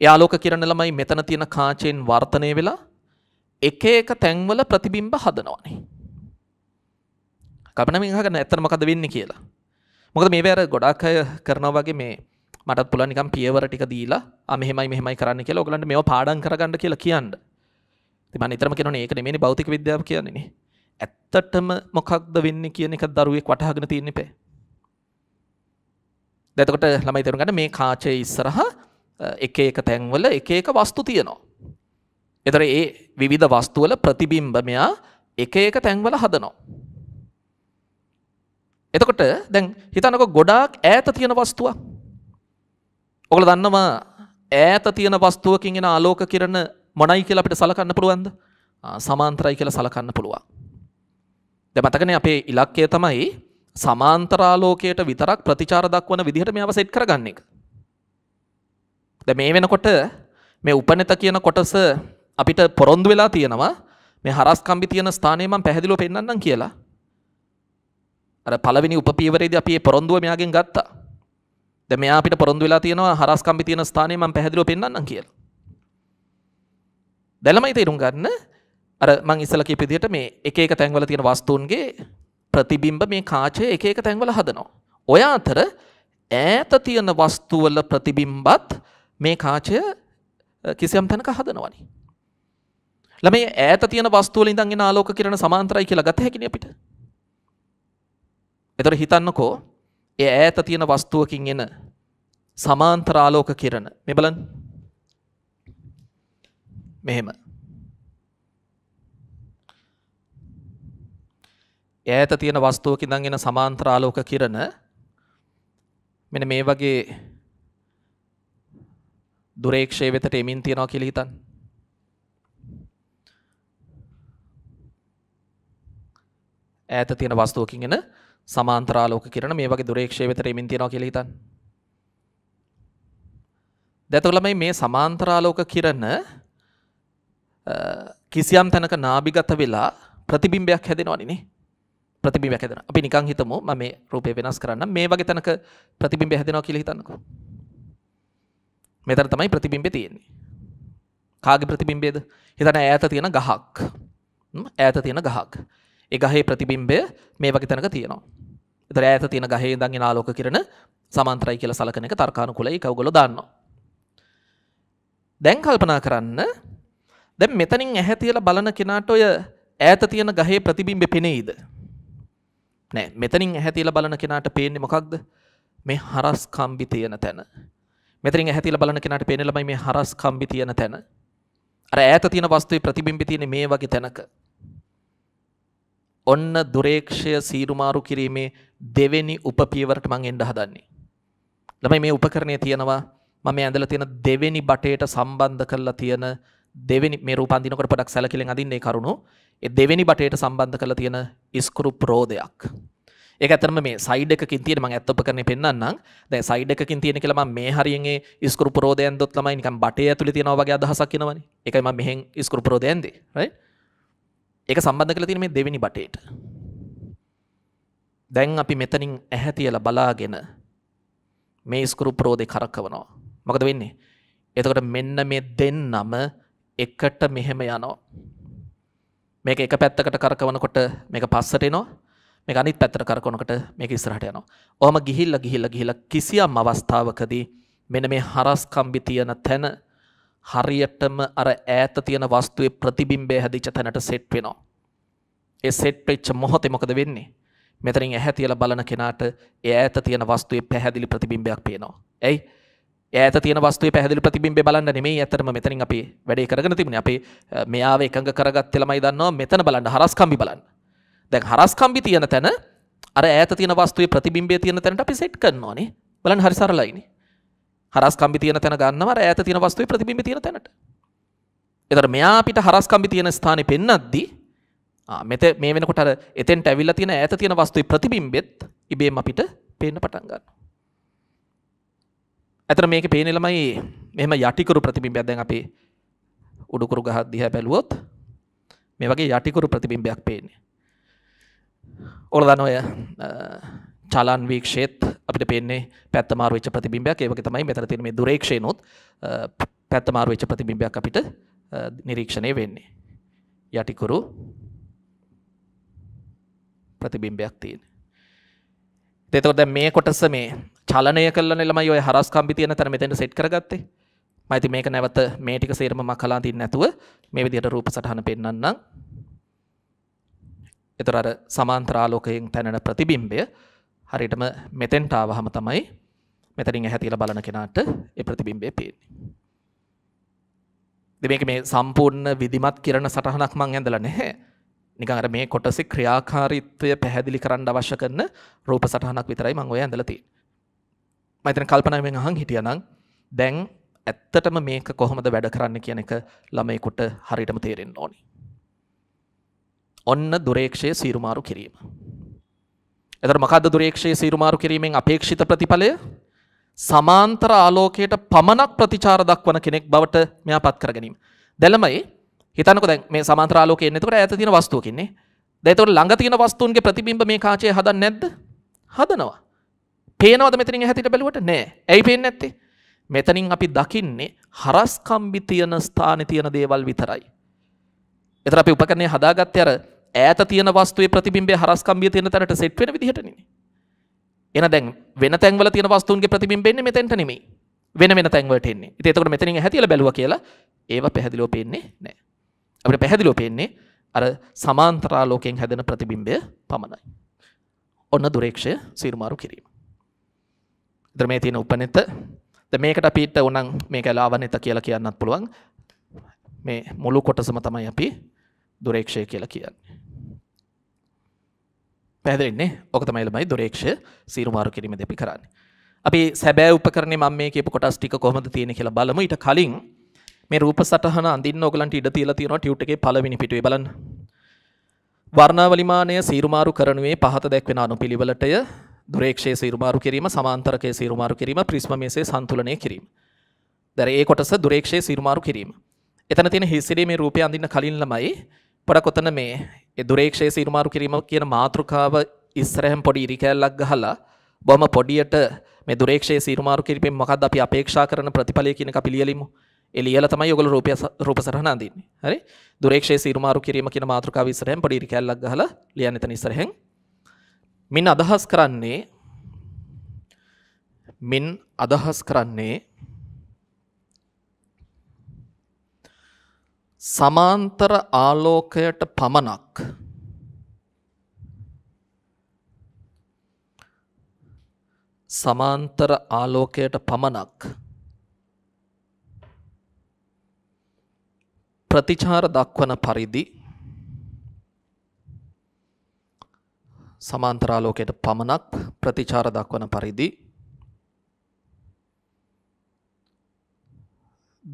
ඒ ආලෝක කිරණ ළමයි මෙතන තියෙන කාචයෙන් වර්තනය වෙලා එක එක තැන්වල ප්‍රතිබිම්බ හදනවානේ. කපනමින් අහගෙන ඇත්තට මොකද වෙන්නේ කියලා. මොකද මේ වෙලාවට ගොඩාක් අය කරනවා වගේ මේ මටත් පුළුවන් නිකන් පියවර ටික දීලා ආ මෙහෙමයි මෙහෙමයි කරන්න කියලා ඔයගලන්ට මේව පාඩම් කරගන්න කියලා කියන්න. ඉතින් මම නිතරම කියනෝනේ ඒක නෙමෙයිනේ භෞතික විද්‍යාව කියන්නේ නේ. ඇත්තටම මොකක්ද වෙන්නේ කියන එක දරුවෙක් වටහාගෙන තියෙන්න එපා. එතකොට ළමයි තේරුම් ගන්න මේ කාචයේ ඉස්සරහා එක එක තැන්වල එක එක වස්තු තියෙනවා. එතර ඒ විවිධ වස්තුවල ප්‍රතිබිම්බමයා එක එක තැන්වල හදනවා. එතකොට දැන් හිතනක ගොඩාක් ඈත තියෙන වස්තුවක්. ඔගල දන්නවා ඈත තියෙන වස්තුවකින් එන ආලෝක කිරණ මොනයි කියලා අපිට සලකන්න පුළුවන්ද? සමාන්තරයි කියලා සලකන්න පුළුවන්. දැන් මතකනේ අපේ ඉලක්කය තමයි සමාන්තර ආලෝකයට විතරක් ප්‍රතිචාර දක්වන විදිහට මේව සෙට් කරගන්න එක. ද මේ වෙනකොට මේ උපනෙත කියන කොටස අපිට පොරොන්දු වෙලා තියෙනවා මේ හරස්කම්බි තියෙන ස්ථානය මම පැහැදිලිව පෙන්නන්නම් කියලා. අර පළවෙනි උපපීවරේදී අපි මේ පොරොන්දුව මෙයාගෙන් ගත්තා. දැන් මෙයා අපිට පොරොන්දු වෙලා තියෙනවා හරස්කම්බි තියෙන ස්ථානය මම පැහැදිලිව පෙන්නන්නම් කියලා. දැලමයි තේරුම් ගන්න අර මං ඉස්සලා කියපු විදිහට මේ එක එක තැන්වල තියෙන වස්තුන්ගේ ප්‍රතිබිම්බ මේ කාචය එක එක තැන්වල හදනවා. ඔය අතර ඈත තියෙන වස්තුවල ප්‍රතිබිම්බත් මේ කාචය කිසියම් තැනක හදනවනේ. ළමයි ඈත තියෙන වස්තුවල ඉඳන් එන ආලෝක කිරණ සමාන්තරයි කියලා ගත හැකිනේ අපිට. ඒතර හිතන්නකෝ ඒ ඈත තියෙන වස්තුවකින් එන සමාන්තර ආලෝක කිරණ මේ බලන්න. මෙහෙම. ඈත තියෙන වස්තුවක ඉඳන් එන සමාන්තර ආලෝක කිරණ මෙන්න මේ වගේ දුරේක්ෂය වෙතට එමින් තියෙනවා කියලා හිතන්න. ඈත තියෙන වස්තුවකින් එන සමාන්තරාලෝක කිරණ මේ වගේ දුරේක්ෂය වෙතට එමින් තියෙනවා කියලා හිතන්න. දැතකොට මේ සමාන්තරාලෝක කිරණ කිසියම් තැනක නාභිගත වෙලා ප්‍රතිබිම්බයක් හැදෙනවනේ නේ. ප්‍රතිබිම්බයක් හැදෙනවා. අපි නිකන් හිතමු මම මේ රූපය වෙනස් කරන්න මේ වගේ තැනක ප්‍රතිබිම්බය හැදෙනවා කියලා හිතන්නකෝ. මෙතන තමයි ප්‍රතිබිම්බය තියෙන්නේ. කාගේ ප්‍රතිබිම්බයද? හිතන්න ඈත තියෙන ගහක්. ඈත තියෙන ගහක්. ඒ ගහේ ප්‍රතිබිම්බය මේ වගේ තැනක තියෙනවා. ඒතර ඈත තියෙන ගහේ ඉඳන් එන ආලෝක කිරණ සමාන්තරයි කියලා සලකන එක තර්කානුකූලයි ඒක ඔයගොල්ලෝ දන්නවා. දැන් කල්පනා කරන්න දැන් මෙතනින් ඇහැ තියලා බලන කෙනාට ඔය ඈත තියෙන ගහේ ප්‍රතිබිම්බෙ පෙනෙයිද? නෑ මෙතනින් ඇහැ තියලා බලන කෙනාට පේන්නේ මොකක්ද? මේ හරස් කම්බි තියෙන තැන. මෙතරින් ඇහැතිල බලන කෙනට පේන ළමයි මේ හරස් කම්බි තියෙන තැන. අර ඈත තියෙන වස්තුවේ ප්‍රතිබිම්බි තියෙන මේ වගේ තැනක. ඔන්න දුරේක්ෂය සීරුමාරු කිරීමේ දෙවෙනි උපපියවරට මං එන්න හදන්නේ. ළමයි මේ උපකරණය තියෙනවා මම ඇඳලා තියෙන දෙවෙනි බටේට සම්බන්ධ කරලා තියෙන දෙවෙනි මේ රූප අඳිනකොට පොඩක් සැලකිලිෙන් අඳින්නේ කරුණු. ඒ දෙවෙනි බටේට සම්බන්ධ කරලා තියෙන ඉස්කුරු ප්‍රෝදයක්. ඒක ඇතරම මේ සයිඩ එකකින් තියෙන මම ඇත්ත උපකරණේ පෙන්වන්නම්. දැන් සයිඩ් එකකින් තියෙන කියලා මම මේ හරියෙන් ඒ ස්ක්‍රූ ප්‍රෝදයන් දොත් ළමයි නිකන් බටේ ඇතුලේ තියනවා වගේ අදහසක් එනවනේ. ඒකයි මම මෙහෙන් ස්ක්‍රූ ප්‍රෝදයන් දෙන්නේ. right? ඒක සම්බන්ධ කරලා තියෙන මේ දෙවෙනි බටේට. දැන් අපි මෙතනින් ඇහැ තියලා බලාගෙන මේ ස්ක්‍රූ ප්‍රෝදේ කරකවනවා. මොකද වෙන්නේ? එතකොට මෙන්න මේ දෙන්නම එකට මෙහෙම යනවා. මේක එක පැත්තකට කරකවනකොට මේක පස්සට එනවා. මේ අනිත් පැත්තට කරකොනකට මේක ඉස්සරහට යනවා. ඔහම ගිහිල්ලා ගිහිල්ලා ගිහිල්ලා කිසියම් අවස්ථාවකදී මෙන්න මේ හරස්කම්බි තියෙන තැන හරියටම අර ඈත තියෙන වස්තුවේ ප්‍රතිබිම්බය හැදිච්ච තැනට සෙට් වෙනවා. ඒ සෙට් වෙච්ච මොහොතේ මොකද වෙන්නේ? මෙතනින් ඇහැ තියලා බලන කෙනාට ඒ ඈත තියෙන වස්තුවේ පැහැදිලි ප්‍රතිබිම්බයක් පේනවා. එයි ඇත තියන වස්තුව පැහදිලි ප්‍රතිබිම්බේ බලන්න නෙමේ ඇතරම මෙතනින් අපි වැඩේ කරගෙන තිබුණ අපේ මෙයාාව එකඟ කරගත් තෙලමයි දන්නවා මෙතන බලන්න හරස්කම්බි බලන්න දැන් හරස් කම්බි තියෙන තැන අර ඈත තියෙන වස්තුවේ ප්‍රතිබිම්බය තියෙන තැනට අපි සෙට් කරනවා නේ. බලන්න හරි සරලයිනේ. හරස් කම්බි තියෙන තැන ගන්නවා අර ඈත තියෙන වස්තුවේ ප්‍රතිබිම්බය තියෙන තැනට. එතකොට මෙයා අපිට හරස් කම්බි තියෙන ස්ථානේ පෙන්නද්දී ආ මෙත මේ වෙනකොට අර එතෙන්ට ඇවිල්ලා තියෙන ඈත තියෙන වස්තුවේ ප්‍රතිබිම්බෙත් ඉබේම අපිට පේන්න පටන් ගන්නවා. ඇතර මේක පේනේ ළමයි මෙහෙම යටිකුරු ප්‍රතිබිම්බයක් දැන් අපි උඩුකුරු ගහක් දිහා බැලුවොත් මේ වගේ යටිකුරු ප්‍රතිබිම්බයක් පේන්නේ. ඕල දන්න ඔය චලාන් වීක්ෂේත් අපිට පෙන්නේ පැත්තමාර වෙච්ච ප්‍රතිබිම්බයක් ඒක තමයි මෙතන තියෙන මේ දුරේක්ෂය නොත් පැත්තමාර වෙච්ච ප්‍රතිබිම්බයක් අපිට නිරීක්ෂණය වෙන්නේ යටිකුරු ප්‍රතිබිම්බයක් තියෙන එතකොට දැන් මේ කොටස මේ චලනය කළානේ ළමයි ඔය හරස් කම්බි තියෙන තැන මෙතෙන් සෙට් කරගත්තේ මම ඉතින් මේක නැවත මේ ටික සේරම මම කලා දින්නේ නැතුව මේ විදිහට රූප සටහන පෙන්වන්නම් එතර අර සමාන්ත්‍රාලෝකයෙන් පැනන ප්‍රතිබිම්බය හරිටම මෙතෙන්ටාව හම තමයි මෙතරින් ඇහැතිල බලන කෙනාට එ ප්‍රතිබිම්බය පේන්නේ. දෙමක මේ සම්පූර්ණ විදිමත් කරන සටහනක් මං ඇඳල නැහැ නිකර මේ කොටසි ක්‍රියාකාරිත්වය පැහැදිලි කරන්න අවශ්‍ය කරන රූප සටහනක් විතරයි මං ඔය ඇඳලති. මතන කල්පනයෙන් අහන් හිටියනම් දැන් ඇත්තටම මේක කොහොමද වැඩ කරන්න කියන එක ළමයිකුට හරිටම තේරෙන් ඕනි. ඔන්න දුරේක්ෂය සීරුමාරු කිරීම. එතකොට මොකද්ද දුරේක්ෂය සීරුමාරු කිරීමෙන් අපේක්ෂිත ප්‍රතිඵලය? සමාන්තර ආලෝකයට පමණක් ප්‍රතිචාර දක්වන කෙනෙක් බවට මෙයාපත් කර ගැනීම. දැලමයි හිතන්නකෝ දැන් මේ සමාන්තර ආලෝකය එන්නේ. එතකොට ඈත තියෙන වස්තුවක ඉන්නේ. දැන් එතකොට ළඟ තියෙන වස්තුන්ගේ ප්‍රතිබිම්බ මේ කාචයේ හදන්නේ නැද්ද? හදනවා. පේනවද මෙතනින් ඇහැටිට බැලුවට? නෑ. ඇයි පේන්නේ නැත්තේ? මෙතනින් අපි දකින්නේ හරස් කම්බි තියෙන ස්ථානේ තියෙන දේවල් විතරයි. එතන අපි උපකරණය හදාගත්තේ අර ඈත තියෙන වස්තුවේ ප්‍රතිබිම්බය හරස්කම්බිය තියෙන තැනට සෙට් වෙන විදිහටනේ. එන දැන් වෙන තැන්වල තියෙන වස්තුන්ගේ ප්‍රතිබිම්බය එන්නේ මෙතෙන්ට නෙමෙයි. වෙන වෙන තැන් වලට එන්නේ. ඉතින් එතකොට මෙතනින් හැතිලා බැලුවා කියලා ඒව පැහැදිලිව පේන්නේ නැහැ. අපිට පැහැදිලිව පේන්නේ අර සමාන්තරාලෝකයෙන් හැදෙන ප්‍රතිබිම්බය පමණයි. ඔන්න දුරේක්ෂය සීරුමාරු කිරීම. ඉතින් මේ තියෙන උපනෙත දැන් මේකට අපිට උනම් මේක ලාවනෙත කියලා කියන්නත් පුළුවන්. මේ මුළු කොටසම තමයි අපි දුරේක්ෂය කියලා කියන්නේ. පැදරෙන්නේ ඕක තමයිලමයි දොරේක්ෂ සීරුමාරු කිරීම දෙපි කරන්න. අපි සැබෑ උපකරණ මම මේ කියපු කොටස් ටික කොහොමද තියෙන කියලා බලමු ඊට කලින් මේ රූප සටහන අඳින්න ඕගලන්ට ඉඩ තියලා තියෙනවා ටියුට් එකේ පළවෙනි පිටුවේ බලන්න. වර්ණාවලිමානය සීරුමාරු කරනුවේ පහත දැක්වෙන අනුපිළිවෙලටය දුරේක්ෂයේ සීරුමාරු කිරීම සමාන්තරකයේ සීරුමාරු කිරීම ප්‍රිස්මමේසේ සන්තුලනය කිරීම. දැන් ඒ කොටස දුරේක්ෂයේ සීරුමාරු කිරීම. එතන තියෙන හිස්සිරීමේ රූපය අඳින්න කලින් ළමයි පොඩක් ඔතන මේ ඒ දුරේක්ෂයේ සීමාරු කිරීම කියන මාතෘකාව ඉස්සරහම පොඩි ඉරිකැලක් ගහලා බොහොම පොඩියට මේ දුරේක්ෂයේ සීමාරු කිරීමෙන් මොකක්ද අපි අපේක්ෂා කරන ප්‍රතිඵලය කියන එක අපි ලියලිමු. ඒ ලියලා තමයි ඔයගොල්ලෝ රූපය රූපසරහන අඳින්නේ. හරි? දුරේක්ෂයේ සීමාරු කිරීම කියන මාතෘකාව ඉස්සරහම පොඩි ඉරිකැලක් ගහලා ලියන්න එතන ඉස්සරහෙන්. මින් අදහස් කරන්නේ මින් අදහස් කරන්නේ සමාන්තර ආලෝකයට පමණක් සමාන්තර ආලෝකයට පමණක් ප්‍රතිචාර දක්වන පරිදි සමාන්තර ආලෝකයට පමණක් ප්‍රතිචාර දක්වන පරිදි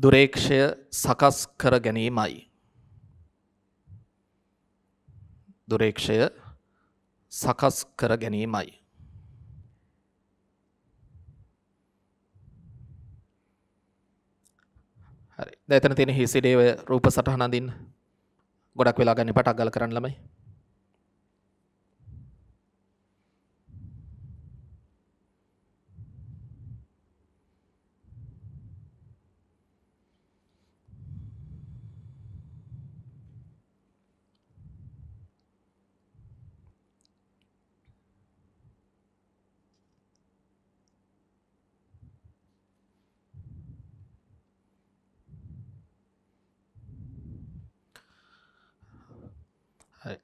දුරේක්ෂය සකස් කර ගැනීමයි. දුරේක්ෂය සකස් කර ගැනීමයි. හරි. දැන් එතන තියෙන හිසිඩේ රූප සටහන අඳින්න ගොඩක් වෙලා ගන්න පටක් ගල කරන්න ළමයි.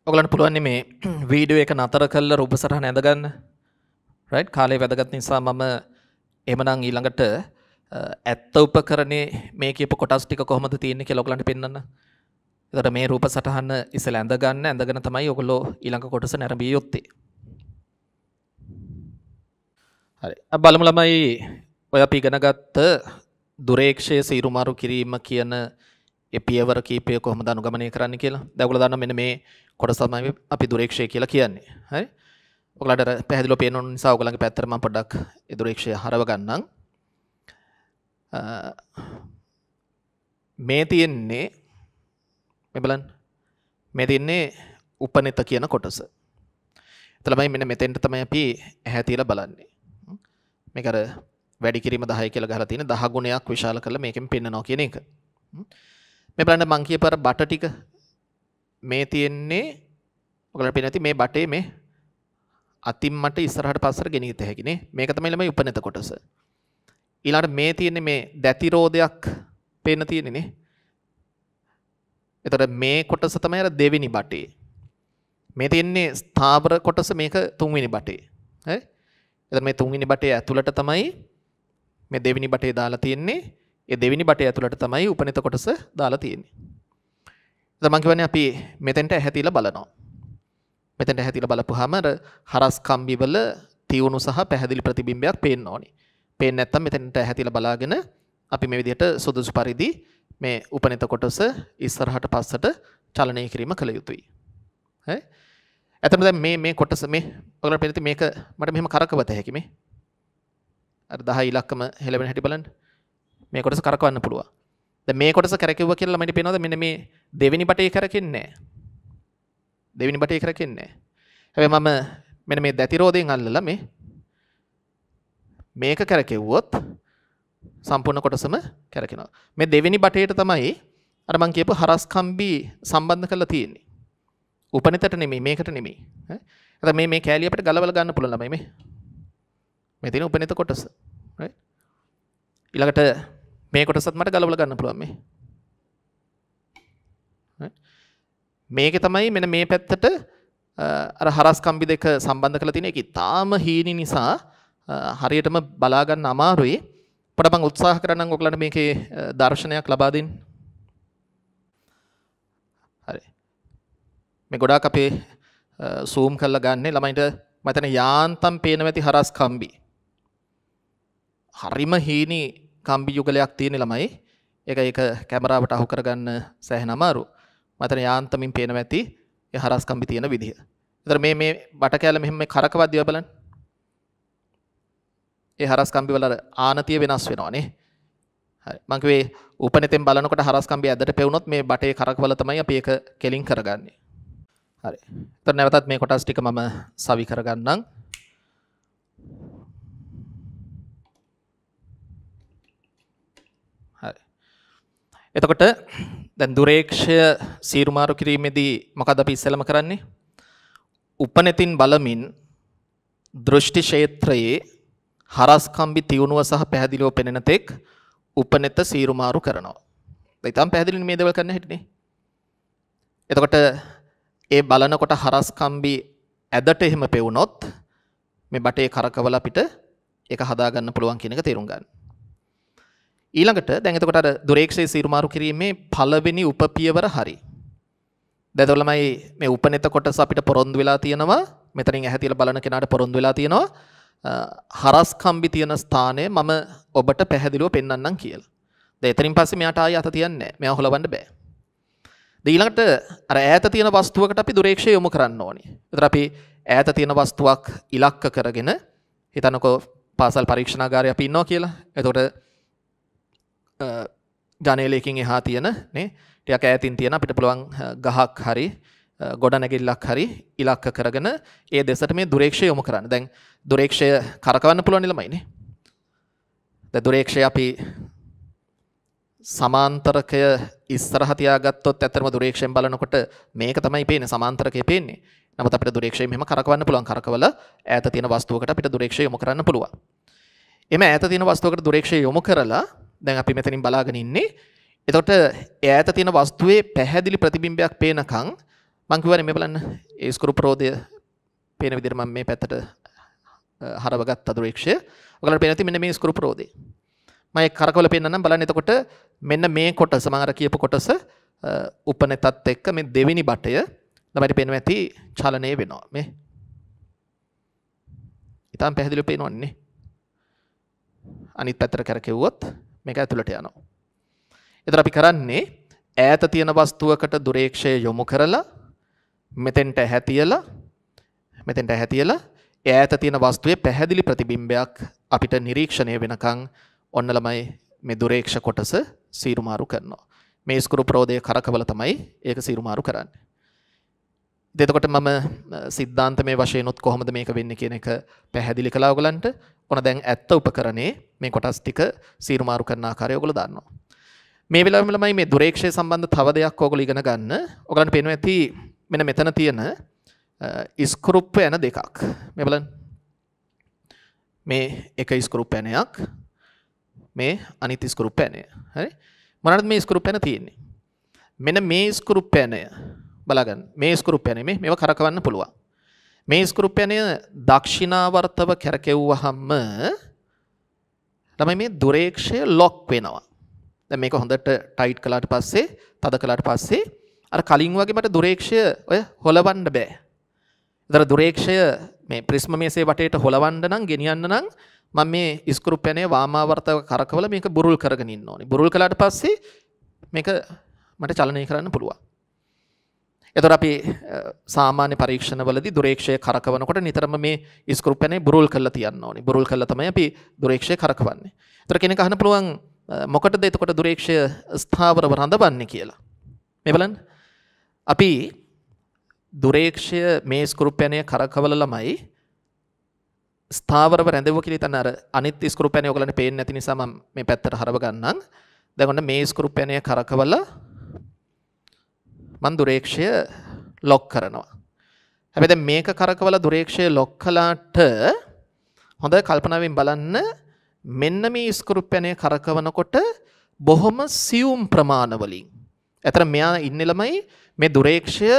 ඔගලන්ට පුළුවන් මේ වීඩියෝ එක නතර කරලා රූප සටහන ඇඳගන්න. රයිට් කාලේ වැදගත් නිසා මම එහෙමනම් ඊළඟට ඇත්ත උපකරණේ මේ කියපු කොටස් ටික කොහොමද තියෙන්නේ කියලා ඔයගලන්ට පෙන්වන්න. එතකොට මේ රූප සටහන ඉස්සෙල්ලා ඇඳගන්න ඇඳගෙන තමයි ඔයගොල්ලෝ ඊළඟ කොටස නැරඹිය යුත්තේ. හරි. බලමු ළමයි ඔය අපි ඉගෙනගත්ත දුරේක්ෂය සීරුමාරු කිරීම කියන ඒ පියවර කීපය කොහොමද අනුගමනය කරන්න කියලා. දැන් ඔයගොල්ලෝ දන්නවා මෙන්න මේ කොටස තමයි අපි දුරේක්ෂය කියලා කියන්නේ. හරි? ඔයාලට අර පැහැදිලිව පේන නිසා ඔයගලගේ පැත්තට මම පොඩ්ඩක් ඒ දුරේක්ෂය හරව ගන්නම්. මේ තියෙන්නේ මේ බලන්න. මේ තියෙන්නේ උපනෙත කියන කොටස. එතලමයි මෙන්න මෙතෙන්ට තමයි අපි ඇහැ තියලා බලන්නේ. මේක අර වැඩි කිරීම 10 කියලා ගහලා තියෙන 10 ගුණයක් විශාල කරලා මේකෙන් පෙන්නනවා කියන එක. මේ බලන්න මං කියපාර බට ටික මේ තියෙන්නේ ඔකලට පේන ඇති මේ බටේ මේ අතින් මට ඉස්සරහට පස්සට ගෙනිත හැකිනේ මේක තමයි ළමයි උපනත කොටස ඊළඟට මේ තියෙන්නේ මේ දැතිරෝධයක් පේන තියෙන්නේ නේ එතකොට මේ කොටස තමයි අර දෙවෙනි බටේ මේ තියෙන්නේ ස්ථාවර කොටස මේක තුන්වෙනි බටේ හරි එතන මේ තුන්වෙනි බටේ ඇතුළට තමයි මේ දෙවෙනි බටේ දාලා තියෙන්නේ ඒ දෙවෙනි බටේ ඇතුළට තමයි උපනිත කොටස දාලා තියෙන්නේ මං කියන්නේ අපි මෙතෙන්ට ඇහැතිලා බලනවා. මෙතෙන්ට ඇහැතිලා බලපුවාම අර හරස් කම්බිවල තියුණු සහ පැහැදිලි ප්‍රතිබිම්බයක් පේන්න ඕනේ. පේන්නේ නැත්තම් මෙතෙන්ට ඇහැතිලා බලාගෙන අපි මේ විදිහට සුදුසු පරිදි මේ උපනිත කොටස ඉස්සරහට පස්සට චලනය කිරීම කළ යුතුයි. හරි? ඇතම දැන් මේ මේ කොටස මේ ඔයගොල්ලෝ පෙන්නති මේක මට මෙහෙම කරකවත හැකි මේ. අර 10 ඉලක්කම හෙලවෙන හැටි බලන්න. මේ කොටස කරකවන්න පුළුවන්. ද මේ කොටස කරකිව කියලා මට පෙනවද මෙන්න මේ දෙවෙනි බටේ කරකින්නේ දෙවෙනි බටේ කරකින්නේ හැබැයි මම මෙන්න මේ දැතිරෝධයෙන් අල්ලලා මේ මේක කරකිව්වොත් සම්පූර්ණ කොටසම කරකිනවා මේ දෙවෙනි බටේට තමයි අර මං කියපු හරස් කම්බි සම්බන්ධ කරලා තියෙන්නේ උපනිතට නෙමෙයි මේකට නෙමෙයි ඈ මේ මේ කැලිය අපිට ගලවලා ගන්න පුළුවන් ළමයි මේ මේ තියෙන උපනිත කොටස ඊළඟට මේ කොටසත් මට ගලවල ගන්න පුළුවන් මේ මේක තමයි මෙන මේ පැත්තට අර හරස් කම්බි දෙක සම්බන්ධ කළ තියෙන එක ඉතාම හීනි නිසා හරියටම බලා ගන්න අමාරුයි පොඩ්ඩක් මම උත්සාහ කරනම් ඔයගලන්ට මේකේ දර්ශනයක් ලබා දෙන්න හරි මේ ගොඩාක් අපේ සූම් කරලා ගන්න ළමයින්ට මතන යාන්තම් පේනවා ඇති හරස් කම්බි හරිම හීනී කම්බි යුගලයක් තියෙන ළමයි එක එක කැමරාවට අහු කරගන්න සෑහෙන අමාරු. මතන යාන්තමින් පේනවා ඇති ඒ හරස් කම්බි තියෙන විදිහ. ඒතර මේ මේ බට කැල මෙහෙම මේ කරකවත් දිව බලන්න. ඒ හරස් කම්බි වල ආනතිය වෙනස් වෙනවා නේ. හරි. මං කිව්වේ උපනෙතෙන් බලනකොට හරස් කම්බි ඇදට පෙවුනොත් මේ බටේ කරකවල තමයි අපි ඒක කෙලින් කරගන්නේ. හරි. ඒතර නැවතත් මේ කොටස් ටික මම සවි කරගන්නම්. එතකොට දැන් දුරේක්ෂය සීරුමාරු කිරීමේදී මොකද අපි ඉස්සෙල්ලම කරන්නේ? උපනෙතින් බලමින් දෘෂ්ටි ක්ෂේත්‍රයේ හරස්කම්බි තියුණුව සහ පැහැදිලිව පෙනෙන තෙක් උපනෙත සීරුමාරු කරනවා. ඉතින් පැහැදිලිනේ මේ දේවල් කරන්න හිටිනේ. එතකොට ඒ බලනකොට හරස්කම්බි ඇදට එහෙම පෙවුනොත් මේ බටේ කරකවල අපිට ඒක හදාගන්න පුළුවන් කියන එක තේරුම් ගන්න. ඊළඟට දැන් එතකොට අර දුරේක්ෂයේ සීරුමාරු කිරීමේ පළවෙනි උපපියවර හරි. දැන් එතකොටමයි මේ උපනෙත කොටස අපිට පොරොන්දු වෙලා තියෙනවා. මෙතනින් ඇහැ තියලා බලන කෙනාට පොරොන්දු වෙලා තියෙනවා. හරස් කම්බි තියෙන ස්ථානය මම ඔබට පැහැදිලිව පෙන්වන්නම් කියලා. දැන් එතනින් පස්සේ මෙයාට ආයෙ අත තියන්නේ නැහැ. මෙයා හොලවන්න බෑ. දැන් ඊළඟට අර ඈත තියෙන වස්තුවකට අපි දුරේක්ෂය යොමු කරන්න ඕනේ. ඒතර අපි ඈත තියෙන වස්තුවක් ඉලක්ක කරගෙන හිතනකෝ පාසල් පරීක්ෂණාගාරය අපි ඉන්නවා කියලා. එතකොට ජනේලයකින් එහා තියෙන නේ ටිකක් ඈතින් තියෙන අපිට පුළුවන් ගහක් හරි ගොඩනැගිල්ලක් හරි ඉලක්ක කරගෙන ඒ දෙසට මේ දුරේක්ෂය යොමු කරන්න. දැන් දුරේක්ෂය කරකවන්න පුළුවන් ළමයිනේ. දැන් දුරේක්ෂය අපි සමාන්තරකය ඉස්සරහ තියාගත්තොත් ඇත්තටම දුරේක්ෂයෙන් බලනකොට මේක තමයි පේන්නේ සමාන්තරකය පේන්නේ. නමුත් අපිට දුරේක්ෂයෙන් මෙහෙම කරකවන්න පුළුවන් කරකවල ඈත තියෙන වස්තුවකට අපිට දුරේක්ෂය යොමු කරන්න පුළුවන්. එimhe ඈත තියෙන වස්තුවකට දුරේක්ෂය යොමු කරලා දැන් අපි මෙතනින් බලාගෙන ඉන්නේ. එතකොට ඈත තියෙන වස්තුවේ පැහැදිලි ප්‍රතිබිම්බයක් පේනකන් මං කිව්වනේ මේ බලන්න ඒ ස්කරු ප්‍රෝදය පේන විදිහට මම මේ පැත්තට හරවගත් අදුරේක්ෂය. ඔයාලට පේන තියෙන්නේ මෙන්න මේ ස්කරු ප්‍රෝදය. මම ඒක කරකවල පෙන්නන්නම් බලන්න එතකොට මෙන්න මේ කොටස මම අර කියපු කොටස උපනෙතත් එක්ක මේ දෙවෙනි බටය ළමයිට පේනවා ඇති චලනය වෙනවා මේ. ඊටම් පැහැදිලිව පේනවන්නේ. අනිත් පැත්තට කරකෙව්වොත් මේක ඇතුළට යනවා. එතන අපි කරන්නේ ඈත තියෙන වස්තුවකට දුරේක්ෂය යොමු කරලා මෙතෙන්ට ඇහැතියලා මෙතෙන්ට ඇහැතියලා ඈත තියෙන වස්තුවේ පැහැදිලි ප්‍රතිබිම්බයක් අපිට නිරීක්ෂණය වෙනකන් ඔන්න ළමයි මේ දුරේක්ෂ කොටස සීරුමාරු කරනවා. මේ ස්කුරු ප්‍රෝදය කරකවල තමයි ඒක සීරුමාරු කරන්නේ. දෙතකොට මම සිද්ධාන්තමය වශයනොත් කොහොමද මේක වෙන්න කියන එක පැහැදිලි කලා ඔගලන්ට ඔන දැන් ඇත්ත උපකරණේ මේ කොටස් ටික සීරුමාරු කරන ආකාරය ඔයගොල්ලෝ දන්නවා. මේ වෙලාවෙම ළමයි මේ දුරේක්ෂය සම්බන්ධ තව දෙයක් ඔයගොල්ලෝ ඉගෙන ගන්න. ඔයගලන්ට පේනවා ඇති මෙන්න මෙතන තියෙන ඉස්කුරුප්ප යන දෙකක්. මේ බලන්න. මේ එක ඉස්කුරුප් පැනයක් මේ අනිත් ඉස්කුරු පැනය හරි මොනවද මේ ඉස්කුරු පැන තියෙන්නේ මෙන්න මේ ඉස්කුරු පැනය බලාගන්න මේ ඉස්කුරු පැනේ මේ මේව කරකවන්න පුළුවන් මේ ස්කෘප්‍යනය දක්ෂිනාවර්තව කැරකෙව්වහම ළමයි මේ දුරේක්ෂය ලොක් වෙනවා. දැන් මේක හොඳට ටයිට් කළාට පස්සේ තද කළාට පස්සේ අර කලින් වගේ මට දුරේක්ෂය ඔය හොලවන්න බෑ. ඒතර දුරේක්ෂය මේ ප්‍රිස්ම මේසේ වටේට හොලවන්න නම් ගෙනියන්න නම් මම මේ ස්කෘප්‍යනය වාමාවර්තව කරකවල මේක බුරුල් කරගෙන ඉන්න ඕනේ. බුරුල් කළාට පස්සේ මේක මට චලනය කරන්න පුළුවන්. එතකොට අපි සාමාන්‍ය පරීක්ෂණවලදී දුරේක්ෂය කරකවනකොට නිතරම මේ ස්ක්‍රූප් පැනේ බුරුල් කරලා තියන්න ඕනේ. බුරුල් කරලා තමයි අපි දුරේක්ෂය කරකවන්නේ. එතකොට කෙනෙක් අහන්න පුළුවන් මොකටද එතකොට දුරේක්ෂය ස්ථාවරව රඳවන්නේ කියලා. මේ බලන්න. අපි දුරේක්ෂය මේ ස්ක්‍රූප් පැනේ කරකවල ළමයි ස්ථාවරව රැඳෙව්ව කියලා හිතන්න අර අනිත් ස්ක්‍රූප් පැනේ ඔයගලන්ට පේන්නේ නැති නිසා මම මේ පැත්තට හරව ගන්නම්. දැන් ඔන්න මේ ස්ක්‍රූප් පැනේ කරකවලා මන් දුරේක්ෂය ලොක් කරනවා. හැබැ මේක කරකවල දුරේක්ෂය ලොක් කලාට හොඳ කල්පනාවෙන් බලන්න මෙන්න මේ ස්කරුප්පැනය කරකවනකොට බොහොම සියුම් ප්‍රමාණවලින්. ඇතර මෙයා ඉන්නලමයි මේ දුරේක්ෂය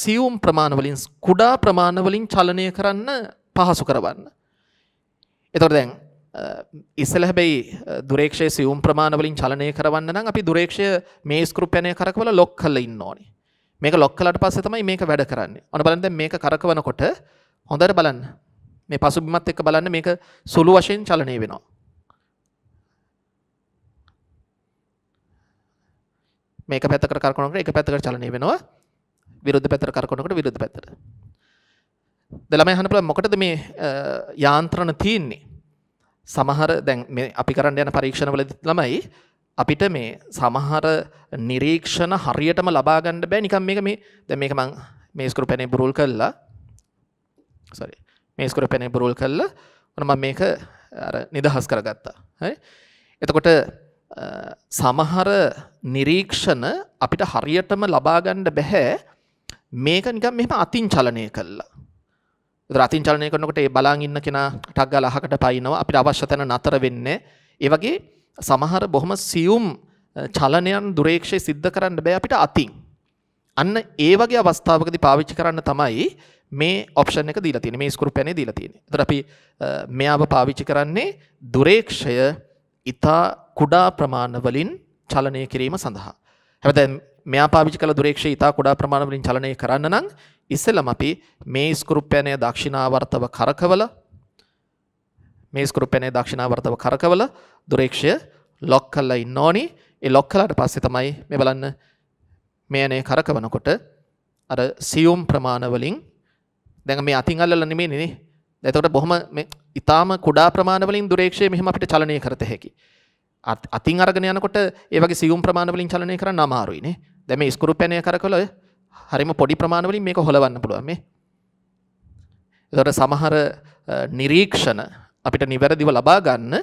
සියුම් ප්‍රමාණවලින් කුඩා ප්‍රමාණවලින් චලනය කරන්න පහසු කරවන්න. එතොට දැන් ඉස්සල හැබැයි දුරේක්ෂය සියුම් ප්‍රමාණවලින් චලනය කරවන්න නම් අපි දුරේක්ෂය මේ ස්කෘප්යනය කරකවල ලොක් කල ඉන්න ඕනි මේක ලොක් කලට පස්ස තමයි මේක වැඩ කරන්න ඕන බලන්ද මේක කරකවනකොට හොඳට බලන්න මේ පසුබිමත් එක්ක බලන්න මේක සුළු වශයෙන් චලනය වෙනවා මේක පැත්තකට කරකනකට එක පැත්තකට චලනය වෙනවා විරුද්ධ පැත්තට කරකනකට විරුද්ධ පැත්තට. ළමයි අහන්න පුළුවන් මොකටද මේ යාන්ත්‍රණ තියෙන්නේ? සමහර දැන් අපි කරන්න යන පරීක්ෂණවලදි ළමයි අපිට මේ සමහර නිරීක්ෂණ හරියටම ලබාගන්න බෑ නිකම් මේක මේ දැ මේක මං මේස්කරු පැනේ බුරුල් කල්ලා සරි මේස්කර පැනේ බුරුල් කල්ල ම මේක නිදහස් කරගත්තා හයි එතකොට සමහර නිරීක්ෂණ අපිට හරියටම ලබාගණ්ඩ බැහැ මේක නිකම් මෙම අතින් චලනය කල්ලා රතින් චලනය කරනකොට ඒ බලන් ඉන්න කෙනා ටක් ගාලා අහකට පයින්නවා අපිට අවශ්‍ය තැන නතර වෙන්නේ. ඒ වගේ සමහර බොහොම සියුම් චලනයන් දුරේක්ෂය සිද්ධ කරන්න බෑ අපිට අතින්. අන්න ඒ වගේ අවස්ථාවකදී පාවිච්චි කරන්න තමයි මේ ඔප්ෂන් එක දීලා තියෙන්නේ. මේ ස්කුරු පැනේ දීලා තියෙන්නේ. ඒතර අපි මෙයාව පාවිච්චි කරන්නේ දුරේක්ෂය ඊතා කුඩා ප්‍රමාණ වලින් චලනය කිරීම සඳහා. හැබැයි මෙයා පාවිච්චි කළ දුරේක්ෂය ඊතා කුඩා ප්‍රමාණ වලින් චලනය කරන්න නම් ඉස්සෙල්ලම අපි මේ ස්කෘප්පයනය දක්ෂිනාවර්තව කරකවල මේ ස්කෘප්පයනය දක්ෂිනාවර්තව කරකවල දුරේක්ෂය ලොක් කල්ලා ඉන්න ඕනි ඒ ලොක් කලාට පස්සේ තමයි මේ බලන්න මේ යනේ කරකවනකොට අර සියුම් ප්‍රමාණවලින් දැන් මේ අතින් අල්ලලා නෙමෙයිනේ නේ එතකොට බොහොම මේ ඊටාම කුඩා ප්‍රමාණවලින් දුරේක්ෂය මෙහෙම අපිට චලනය කරත හැකි අතින් අරගෙන යනකොට ඒ වගේ සියුම් ප්‍රමාණවලින් චලනය කරන්න අමාරුයි නේ දැන් මේ ස්කෘප්පයනය කරකවල හරිම පොඩි ප්‍රමාණවලින් මේක හොලවන්න පුළුවන් මේ. එතකොට සමහර නිරීක්ෂණ අපිට නිවැරදිව ලබා ගන්න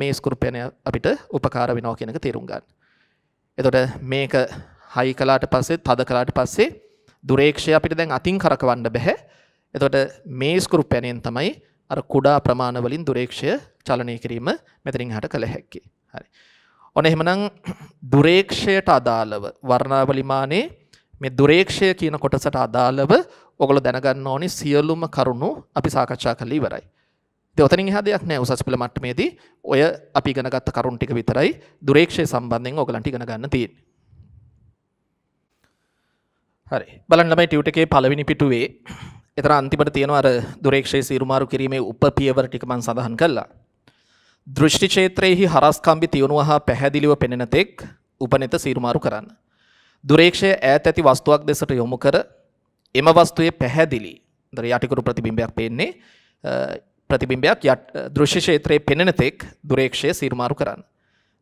මේ ස්කෘපයනය අපිට උපකාර වෙනවා කියන එක තේරුම් ගන්න. එතකොට මේක හයි කළාට පස්සේ තද කළාට පස්සේ දුරේක්ෂය අපිට දැන් අතින් කරකවන්න බෑ. එතකොට මේ ස්කෘපයනයෙන් තමයි අර කුඩා ප්‍රමාණවලින් දුරේක්ෂය චලනය කිරීම මෙතනින් හට කළ හැක්කේ. හරි. ඔන එහෙමනම් දුරේක්ෂයට අදාළව වර්ණාවලිමානයේ මේ දුරේක්ෂය කියන කොටසට අදාළව ඔගොල්ලෝ දැනගන්න ඕනි සියලුම කරුණු අපි සාකච්ඡා කරලා ඉවරයි. ඉතින් ඔතනින් එහා දෙයක් නැහැ උසස් පෙළ මට්ටමේදී ඔය අපි ඉගෙනගත්ත කරුණු ටික විතරයි දුරේක්ෂය සම්බන්ධයෙන් ඔයගලන්ට ඉගෙන ගන්න තියෙන්නේ. හරි. බලන්න ළමයි ටියුට් එකේ පළවෙනි පිටුවේ එතන අන්තිමට තියෙන අර දුරේක්ෂයේ සීරුමාරු කිරීමේ උපපියවර ටික මම සඳහන් කළා. දෘෂ්ටි ක්ෂේත්‍රයේහි හරස්කම්බි තියුණුව හා පැහැදිලිව පෙනෙන තෙක් උපනෙත සීරුමාරු කරන්න. දුරේක්ෂය ඈත ඇති වස්තුවක් දෙසට යොමු කර එම වස්තුවේ පැහැදිලි දර යටිකුරු ප්‍රතිබිම්බයක් පේන්නේ ප්‍රතිබිම්බයක් යට දෘශ්‍ය ක්ෂේත්‍රයේ පෙනෙන තෙක් දුරේක්ෂය සීමාරු කරන්න.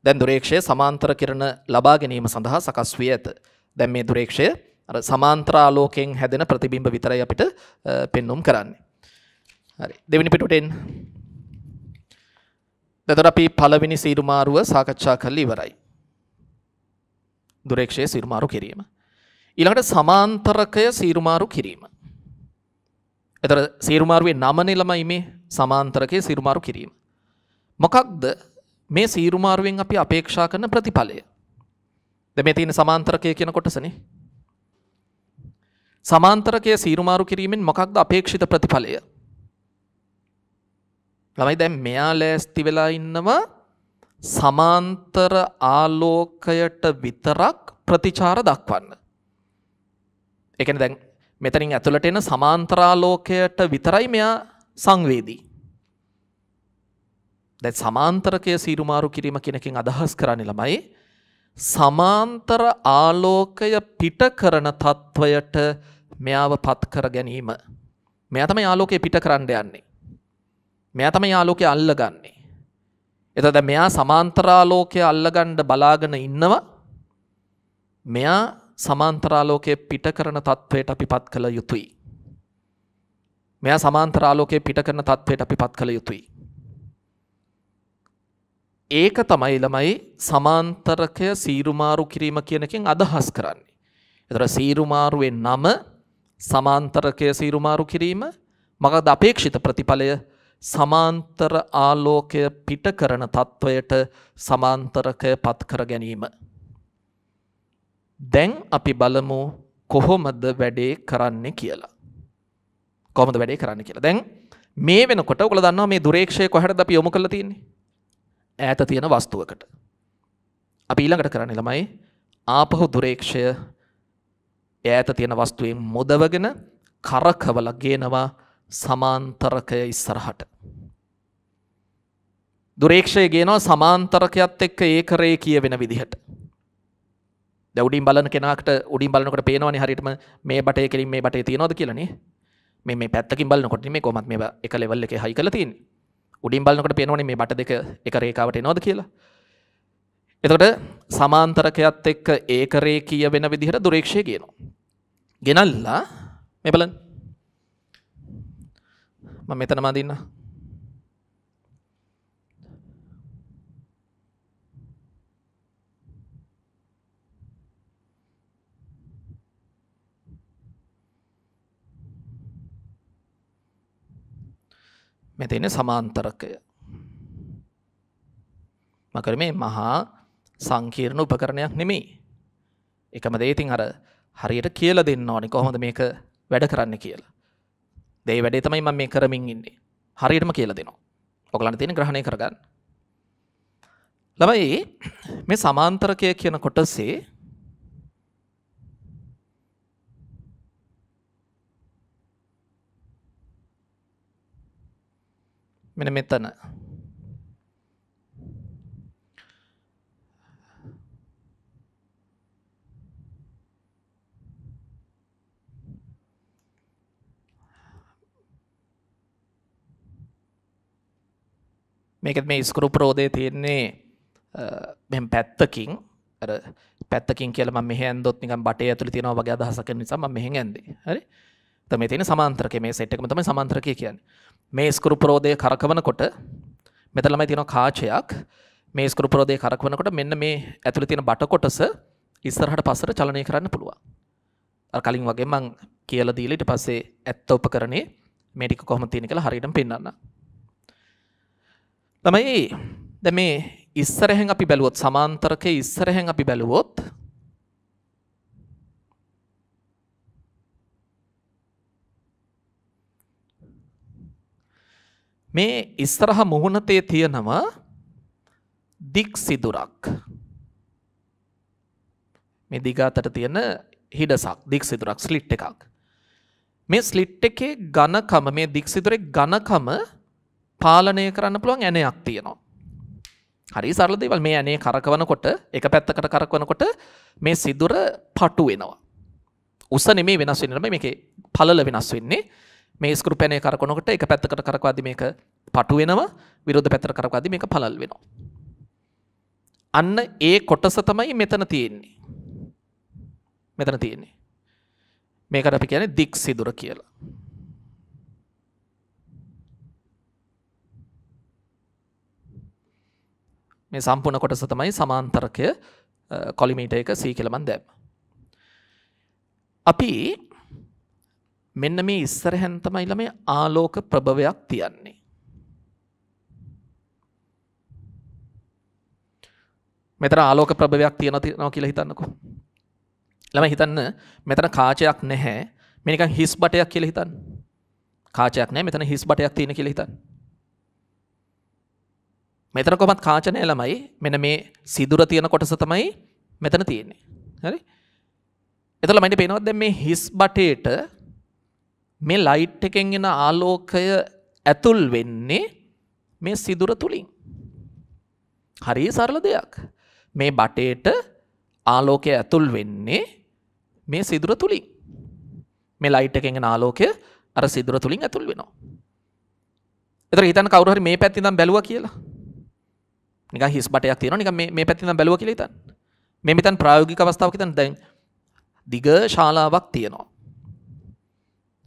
දැන් දුරේක්ෂය සමාන්තර කිරණ ලබා ගැනීම සඳහා සකස් වී ඇත. දැන් මේ දුරේක්ෂය අර සමාන්තර ආලෝකයෙන් හැදෙන ප්‍රතිබිම්බ විතරයි අපිට පෙන්වුම් කරන්නේ. හරි. දෙවෙනි පිටුවට එන්න. දැන් අපි පළවෙනි සීමාරුව සාකච්ඡා කරලා ඉවරයි. දුරේක්ෂය සිරුමාරු කිරීම. ඊළඟට සමාන්තරකය සීරුමාරු කිරීම. එතර සීරුමාරුවේ නමනේ ළමයි මේ සමාන්තරකය සීරුමාරු කිරීම. මොකක්ද මේ සීරුමාරුවෙන් අපි අපේක්ෂා කරන ප්‍රතිඵලය? දැන් මේ තියෙන සමාන්තරකය කියන කොටසනේ. සමාන්තරකය සීරුමාරු කිරීමෙන් මොකක්ද අපේක්ෂිත ප්‍රතිඵලය? ළමයි දැන් මෙයා ලෑස්ති වෙලා ඉන්නවා සමාන්තර ආලෝකයට විතරක් ප්‍රතිචාර දක්වන්න. ඒ කියන්නේ දැන් මෙතනින් ඇතුළට එන සමාන්තර ආලෝකයට විතරයි මෙයා සංවේදී. දැන් සමාන්තරකය සීරුමාරු කිරීම කියන එකෙන් අදහස් කරන්නේ ළමයි සමාන්තර ආලෝකය පිට කරන තත්වයට මෙයාව පත් කර ගැනීම. මෙයා තමයි ආලෝකය පිට කරන්න යන්නේ. මෙයා තමයි ආලෝකය අල්ලගන්නේ. එතකොට දැන් මෙයා සමාන්තරාලෝකය අල්ලගන්න බලාගෙන ඉන්නවා. මෙයා සමාන්තරාලෝකය පිට කරන තත්වයට අපිපත් කළ යුතුයි. මෙයා සමාන්තරාලෝකය පිට කරන තත්වයට අපිපත් කළ යුතුයි. ඒක තමයි ළමයි සමාන්තරකය සීරුමාරු කිරීම කියනකින් අදහස් කරන්නේ. එතකොට සීරුමාරුවේ නම සමාන්තරකය සීරුමාරු කිරීම මකද අපේක්ෂිත ප්‍රතිඵලය සමාන්තර ආලෝකය පිට කරන තත්ත්වයට සමාන්තරකය පත් කර ගැනීම. දැන් අපි බලමු කොහොමද වැඩේ කරන්නේ කියලා. කොහොමද වැඩේ කරන්න කියලා. දැන් මේ වෙනකොට ඔයගොල්ලෝ දන්නවා මේ දුරේක්ෂය කොහෙටද අපි යොමු කරලා තියෙන්නේ? ඈත තියෙන වස්තුවකට. අපි ඊළඟට කරන්නේ ළමයි ආපහු දුරේක්ෂය ඈත තියෙන වස්තුවෙන් මොදවගෙන කරකවලා ගේනවා සමාන්තරකය ඉස්සරහට. දුරේක්ෂය ගේනවා සමාන්තරකයත් එක්ක ඒ කරේ කියවෙන විදිහට. දැවඩින් බලන කෙනකට උඩින් බලනකට පේනවනි හරිටම මේ බටය කෙලින් මේ බටේ තියනොද කියලනේ මේ මේ පැත්තකින් බලනකොට මේ කොමත් මේ එක ලෙවල් එක හයි කල තින් උඩින් බලනකට පේනවන මේ බට දෙක එක රේකාවට නොද කියලා. එතකොට සමාන්තරකයත් එක්ක ඒකරේ කිය වෙන විදිහට දුරේක්ෂය කියනවා. ගෙනල්ලා මෙබලන් මම මෙතන මඳින්න මෙතන සමාන්තරකය මකර මේ මහා සංකීර්ණ උපකරණයක් නෙමෙයි එකම දේ ඉතින් අර හරියට කියලා දෙන්න ඕනේ කොහොමද මේක වැඩ කරන්න කියලා දේ වැඩේ තමයි මම මේ කරමින් ඉන්නේ. හරියටම කියලා දෙනවා. ඔයගලන්ට තියෙන ග්‍රහණය කරගන්න. ළමයි මේ සමාන්තරකය කියන කොටසේ මෙන්න මෙතන මේක මේ ස්කරු ප්‍රෝධය තියෙන්නේ මෙම පැත්තකින් පැත්තකින් කියලම මෙහන්දොත් නික බට ඇතුළ තියෙන වගේ අදහසක නිසාම මෙහ ඇද හරි තම තින සමන්ත්‍රක මේ සට්කම තම සමන්ත්‍රකය කියන්න මේ ස්කරු ප්‍රෝධය කරකවනකොට මෙතලමයි තියෙන කාචයක් මේ ස්කරු ප්‍රෝධය කරකවනකොට මෙන්න මේ ඇතුළ තියෙන බට කොටස ඉස්සරහට පස්සර චලනය කරන්න පුළුවන් කලින් වගේ මං කියල දීලට පස්සේ ඇත්ත උප කරනේ මේටික කොහම තියෙන කළ හරිටම් පෙන්න්න තමයි දැන් මේ ඉස්සරහෙන් අපි බැලුවොත් සමාන්තරකයේ ඉස්සරහෙන් අපි බැලුවොත් මේ ඉස්සරහ මුහුණතේ තියෙනවා දික් සිදුරක් මේ දිගාතට තියෙන හිඩසක් දික් සිදුරක් ස්ලිට් එකක් මේ ස්ලිට් එකේ ඝනකම මේ දික් සිදුරේ ඝනකම පාලනය කරන්න පුළුවන් ඇනයක් තියෙනවා. හරි සරල දේවල් මේ ඇනේ කරකවනකොට එක පැත්තකට කරකවනකොට මේ සිදුර පටු වෙනවා. උස නෙමේ වෙනස් වෙන්නේ මේකේ පළල වෙනස් වෙන්නේ. මේ ස්ක්‍රූ පැනේ කරකවනකොට එක පැත්තකට කරකවද්දි මේක පටු වෙනවා විරුද්ධ පැත්තට කරකවද්දි මේක පළල් වෙනවා. අන්න ඒ කොටස තමයි මෙතන තියෙන්නේ. මෙතන තියෙන්නේ. මේකට අපි කියන්නේ දික් සිදුර කියලා. මේ සම්පූර්ණ කොටස තමයි සමාන්තරකය කොලිමීට එක සී කියලමන් දැම්. අපි මෙන්න මේ ඉස්සරහැන් තමයි ළමේ ආලෝක ප්‍රභවයක් තියන්නේ. මෙතන ආලෝක ප්‍රභවයක් තියෙන තියෙනවා කියලා හිතන්නකෝ. ළමයි හිතන්න මෙතන කාචයක් නැහැ. මේ නිකන් හිස් බටයක් කියලා හිතන්න. කාචයක් නැහැ මෙතන හිස් බටයක් තියෙන කියලා හිතන්න. මෙතන කොමත් කාචනය ළමයි මෙන මේ සිදුර තියෙන කොටස තමයි මෙතන තියෙන්නේ. හරි? එතකොට මයින්ට පේනවා දැන් මේ හිස් බටේට මේ ලයිට් එකෙන් එන ආලෝකය ඇතුල් වෙන්නේ මේ සිදුර තුලින්. හරි සරල දෙයක්. මේ බටේට ආලෝකය ඇතුල් වෙන්නේ මේ සිදුර තුලින්. මේ ලයිට් එකෙන් එන ආලෝකය අර සිදුර තුලින් ඇතුල් වෙනවා. එතකොට හිතන්න කවුරු හරි මේ පැත්තෙන් ඉඳන් බැලුවා කියලා. නිකන් හිස් බටයක් තියෙනවා නිකන් මේ මේ පැත්තෙන් බැලුවා කියලා හිතන්න. මේ මෙතන ප්‍රායෝගික අවස්ථාවක් හිතන්න දැන් දිග ශාලාවක් තියෙනවා.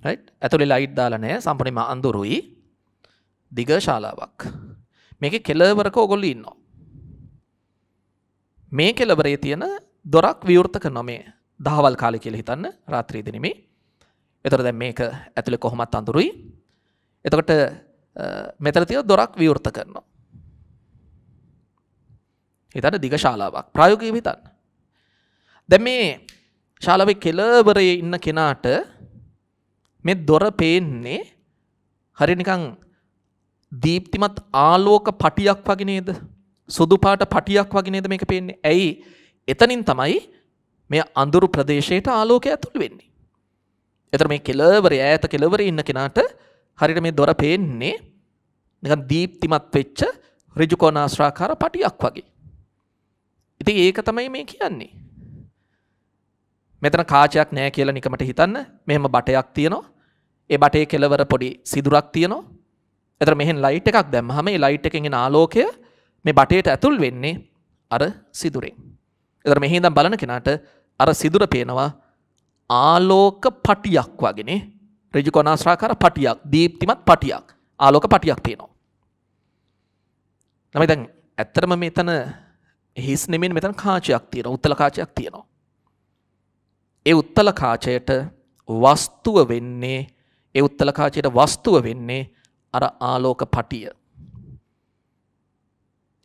right? ඇතුලේ ලයිට් දාලා නැහැ සම්පූර්ණයෙන්ම අඳුරුයි. දිග ශාලාවක්. මේකේ කෙළවරක ඕගොල්ලෝ ඉන්නවා. මේ කෙළවරේ තියෙන දොරක් විවෘත කරනවා මේ දහවල් කාලේ කියලා හිතන්න රාත්‍රියේදී නෙමෙයි. එතකොට දැන් මේක ඇතුලේ කොහොමත් අඳුරුයි. එතකොට මෙතන තියෙන දොරක් විවෘත කරනවා. හිතන්න දිග ශාලාවක් ප්‍රායෝගිකව හිතන්න. දැන් මේ ශාලාවේ කෙළවරේ ඉන්න කෙනාට මේ දොර පේන්නේ හරි නිකන් දීප්තිමත් ආලෝක පටියක් වගේ නේද? සුදු පාට පටියක් වගේ නේද මේක පේන්නේ? ඇයි? එතනින් තමයි මේ අඳුරු ප්‍රදේශයට ආලෝකය ඇතුල් වෙන්නේ. එතන මේ කෙළවරේ ඈත කෙළවරේ ඉන්න කෙනාට හරියට මේ දොර පේන්නේ නිකන් දීප්තිමත් වෙච්ච ඍජු කෝණාශ්‍රාකාර පටියක් වගේ. ඉතින් ඒක තමයි මේ කියන්නේ. මෙතන කාචයක් නෑ කියලා නිකමට හිතන්න. මෙහෙම බටයක් තියෙනවා. ඒ බටේ කෙලවර පොඩි සිදුරක් තියෙනවා. එතන මෙහෙන් ලයිට් එකක් දැම්මහම මේ ලයිට් එකෙන් එන ආලෝකය මේ බටේට ඇතුල් වෙන්නේ අර සිදුරෙන්. එතන මෙහි ඉඳන් බලන කෙනාට අර සිදුර පේනවා ආලෝක පටියක් වගේනේ. ඍජු කොනාශ්‍රාකාර පටියක්, දීප්තිමත් පටියක්. ආලෝක පටියක් තියෙනවා. නම් දැන් ඇත්තටම මෙතන හිස් නෙමෙයි මෙතන කාචයක් තියෙනවා. උත්තල කාචයක් තියෙනවා. ඒ උත්තල කාචයට වස්තුව වෙන්නේ ඒ උත්තල කාචයට වස්තුව වෙන්නේ අර ආලෝක පටිය.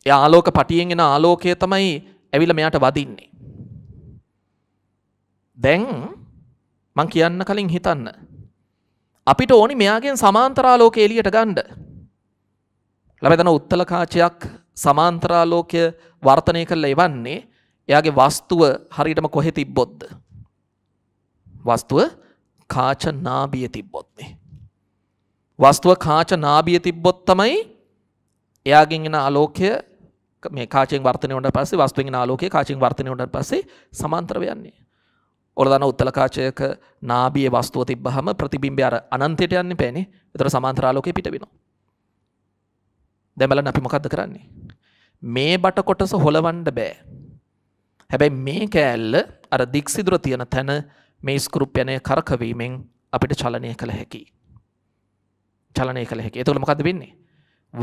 ඒ ආලෝක පටියෙන් එන ආලෝකය තමයි ඇවිල්ලා මෙයාට වදින්නේ. දැන් මං කියන්න කලින් හිතන්න. අපිට ඕනි මෙයාගෙන් සමාන්තර ආලෝකය එළියට ගන්න. ලබදන උත්තල කාචයක් සමාන්තරාලෝකය වර්තනය කරලා එවන්නේ එයාගේ වස්තුව හරියටම කොහෙ තිබ්බොත්ද? වස්තුව කාච නාභිය තිබ්බොත්නේ. වස්තුව කාච නාභිය තිබ්බොත් තමයි එයාගෙන් එන ආලෝකය මේ කාචෙන් වර්තනය වුණාට පස්සේ වස්තුවෙන් එන ආලෝකය කාචෙන් වර්තනය වුණාට පස්සේ සමාන්තරව යන්නේ. ඔලදන උත්තල කාචයක නාභියේ වස්තුව තිබ්බහම ප්‍රතිබිම්බය අර අනන්තයට යන්නේ පෑනේ. ඒතර සමාන්තරාලෝකය පිට වෙනවා. දැන් බලන්න අපි මොකද්ද කරන්නේ? මේ බට කොටස හොලවන්න බෑ. හැබැයි මේ කෑල්ල අර දික් සිදුර තියෙන තැන මේ ස්කෘප්යනය කරකවීමෙන් අපිට චලනය කළ හැකි. චලනය කළ හැකි. එතකොට මොකද වෙන්නේ?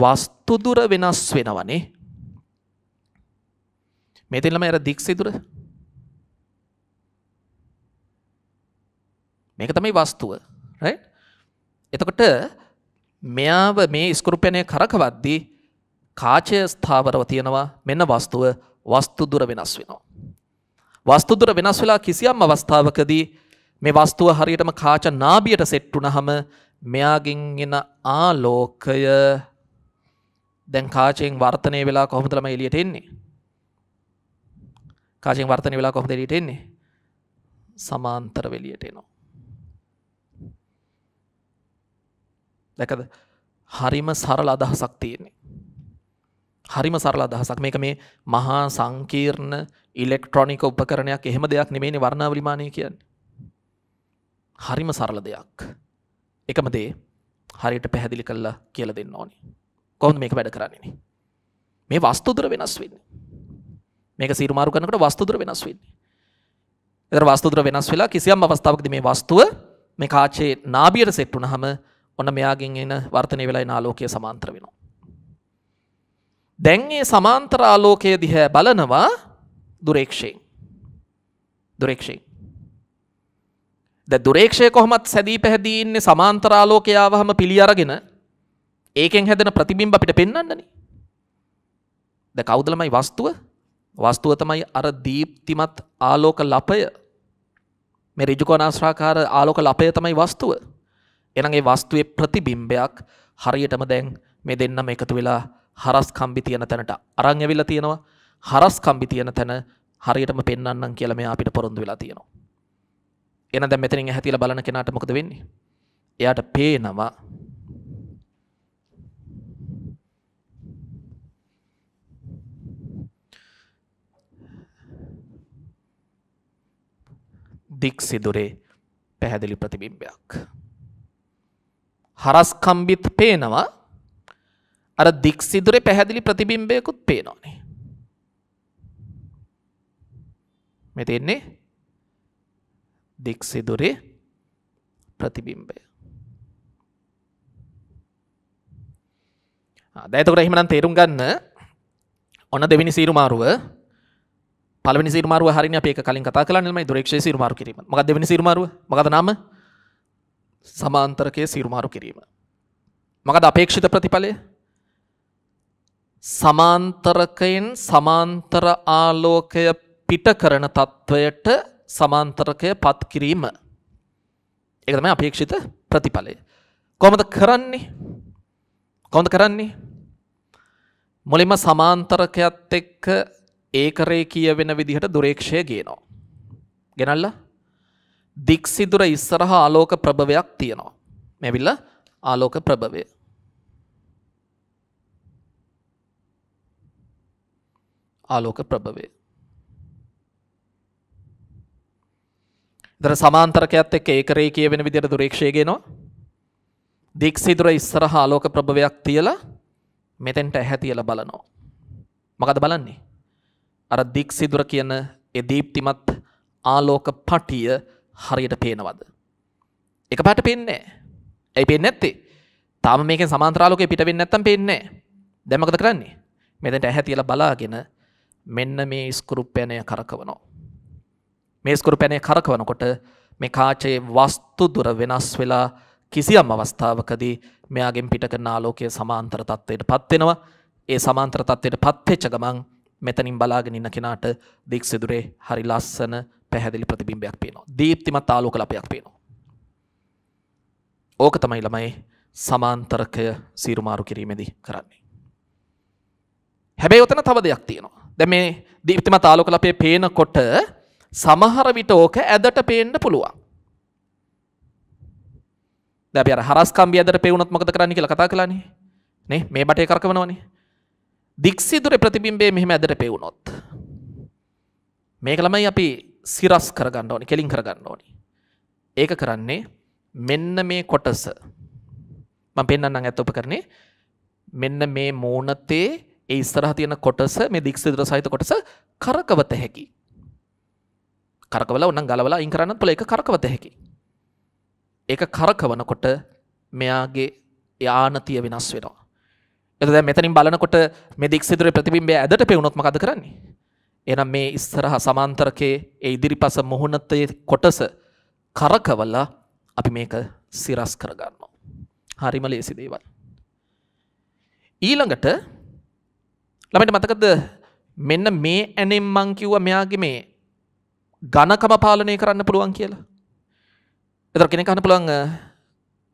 වස්තු දුර වෙනස් වෙනවනේ. මෙතන ළමයි අර දික් සිදුර මේක තමයි වස්තුව. රයිට්? එතකොට මෙයාව මේ ස්කෘපණය කරකවද්දී කාචය ස්ථාවරව තියෙනවා මෙන්න වස්තුව වස්තුදුර වෙනස් වෙනවා. වස්තුදුර වෙනස් වෙලා කිසියම් අවස්ථාවකදී මේ වස්තුව හරියටම කාච නාභියට සෙට් වුණහම මෙයාගෙන් එන ආලෝකය දැන් කාචයෙන් වර්තනය වෙලා කොහොමද ළමයි එළියට එන්නේ? කාචයෙන් වර්තනය වෙලා කොහොමද එළියට එන්නේ? සමාන්තර වෙලියට එනවා. දැකද හරිම සරල අදහසක් තියෙන්නේ. හරිම සරල අදහසක් මේක මේ මහා සංකීර්ණ ඉලෙක්ට්‍රොනික උපකරණයක් එහෙම දෙයක් නෙමෙයිනේ වර්ණාවලිමානය කියන්නේ. හරිම සරල දෙයක්. එකම දේ හරියට පැහැදිලි කළා කියලා දෙන්න ඕනේ. කොහොමද මේක වැඩ කරන්නේ? මේ වස්තුදුර වෙනස් වෙන්නේ. මේක සීරුමාරු කරනකොට වස්තුදුර වෙනස් වෙන්නේ. ඒතර වස්තුදුර වෙනස් වෙලා කිසියම් අවස්ථාවකදී මේ වස්තුව මේ කාචේ නාභියට සෙට් වුණාම ඔන්න මෙයාගෙන් එන වර්තනය වෙලා එන ආලෝකය සමාන්තර වෙනවා. දැන් මේ සමාන්තර ආලෝකය දිහා බලනවා දුරේක්ෂයෙන්. දුරේක්ෂයෙන්. දැන් දුරේක්ෂය කොහොමත් සැදී පැහැදී ඉන්නේ සමාන්තර ආලෝකය ආවහම පිළි අරගෙන ඒකෙන් හැදෙන ප්‍රතිබිම්බ අපිට පෙන්වන්නනේ. දැන් කවුද ළමයි වස්තුව? වස්තුව තමයි අර දීප්තිමත් ආලෝක ලපය. මේ ඍජුකෝණාශ්‍රාකාර ආලෝක ලපය තමයි වස්තුව. එනම් ඒ වස්තුවේ ප්‍රතිබිම්බයක් හරියටම දැන් මේ දෙන්නම එකතු වෙලා හරස් කම්බි තියෙන තැනට අරන් ඇවිල්ලා තියෙනවා. හරස් කම්බි තියෙන තැන හරියටම පෙන්වන්නම් කියලා මෙයා අපිට පොරොන්දු වෙලා තියෙනවා. එහෙනම් දැන් මෙතනින් ඇහැතිලා බලන කෙනාට මොකද වෙන්නේ? එයාට පේනවා දික් සිදුරේ පැහැදිලි ප්‍රතිබිම්බයක්. හරස්කම්බිත් පේනවා අර දික් සිදුරේ පැහැදිලි ප්‍රතිබිම්බයකුත් පේනවානේ. මෙතෙන්නේ දික් සිදුරේ ප්‍රතිබිම්බය. දැතකට එහෙමනම් තේරුම් ගන්න ඔන්න දෙවෙනි සීරුමාරුව පළවෙනි සීරුමාරුව හරිනේ අපි ඒක කලින් කතා කළා නේද මම දුරේක්ෂේ සීරුමාරු කිරීම. මොකක්ද දෙවෙනි සීරුමාරුව? මොකද නම? සමාන්තරකය සිරුමාරු කිරීම. මකද අපේක්ෂිත ප්‍රතිඵලය සමාන්තරකයෙන් සමාන්තර ආලෝකය පිට කරන තත්ත්වයට සමාන්තරකය පත් කිරීම. එකතම අපේක්ෂිත ප්‍රතිඵලය. කොමද කරන්නේ කොඳ කරන්නේ මුලින්ම සමාන්තරකයත් එක්ක ඒකරේ කියවෙන විදිහට දුරේක්ෂය ගේනවා. ගෙනල්ලා දික්සිදුර ඉස්සරහා ආලෝක ප්‍රභවයක් තියෙනවා. මෙවිල්ල ආලෝක ප්‍රභවය. ආලෝක ප්‍රභවය. දර සමාන්තරකයත් එක්ක ඒකරේ කියවෙන විදිහට දුරේක්ෂය ගේනවා. දික්සිදුර ඉස්සරහා ආලෝක ප්‍රභවයක් තියලා මෙතෙන්ට ඇහැ තියලා බලනවා. මොකද බලන්නේ? අර දික්සිදුර කියන ඒ දීප්තිමත් ආලෝක පටිය හරියට පේනවද. එක පැට පෙන්නේ ඇයි පෙන් ඇත්තේ තාම මේක සමාන්ත්‍රාලෝක පිටවෙන්න නැත්තම් පෙන්නේ දැමකද කරන්නේ මෙතට ඇහැ තියලා බලාගෙන මෙන්න මේ ස්කරුප්පැනය කරකවනවා. මේ ස්කරුපැනය කරකවනකොට මේ කාචයේ වස්තු දුර වෙනස් වෙලා කිසියම් අවස්ථාවකදී මෙයාගෙන් පිටකරන ආලෝකය සමාන්තර තත්ත්වයට පත්වෙනවා ඒ සමාන්තර තත්ත්වයට පත්වෙච්ච ගමන් මෙතනින් බලාගෙන ඉන්න කෙනාට දික්සිදුරේ හරි ලස්සන පැහැදිලි ප්‍රතිබිම්බයක් පේනවා දීප්තිමත් ආලෝක ලපයක් පේනවා. ඕක තමයි ළමයි සමාන්තරකය සීරුමාරු කිරීමේදී කරන්නේ. හැබැයි ඔතන තව දෙයක් තියෙනවා. දැන් මේ දීප්තිමත් ආලෝක ලපේ පේනකොට සමහර විට ඕක ඇදට පේන්න පුළුවන්. දැන් අපි අර හරස් කම්බිය ඇදට පේවුනොත් මොකද කරන්න කියලා කතා කළානේ. නේ මේ බටේ කරකවනවනේ. දික්සිදුරේ ප්‍රතිබිම්බය මෙහෙම ඇදට පෙවුනොත්. මේක ළමයි අපි සිරස් කරගන්න ඕනි කෙලින් කරගන්න ඕනි. ඒක කරන්නේ මෙන්න මේ කොටස මම පෙන්වන්නම් ඇත්ත උප කරන්නේ මෙන්න මේ මූණතේ ඒ ඉස්සරහ තියෙන කොටස මේ දික්සිදුර සහිත කොටස කරකවත හැකි. කරකවලා උනම් ගලවලා අයින් කරන්නත් පුළුවන් ඒක කරකවත හැකි. ඒක කරකවනකොට මෙයාගේ යානතිය වෙනස් වෙනවා. එතකොට දැන් මෙතනින් බලනකොට මේ දික්සිදුරේ ප්‍රතිබිම්බය ඇදට පෙවුනොත් මොකද කරන්නේ? එනම් මේ ඉස්සරහ සමාන්තරකයේ ඒ ඉදිරිපස මුහුණතයේ කොටස කරකවලා අපි මේක සිරස් කරගන්නවා. හරිම ලේසි දේවල්. ඊළඟට ළමයිට මතකද මෙන්න මේ ඇනෙන් මං කිව්වා මෙයාගේ මේ ඝනකම පාලනය කරන්න පුළුවන් කියලා. එතකොට කෙනෙක් අහන්න පුළුවන්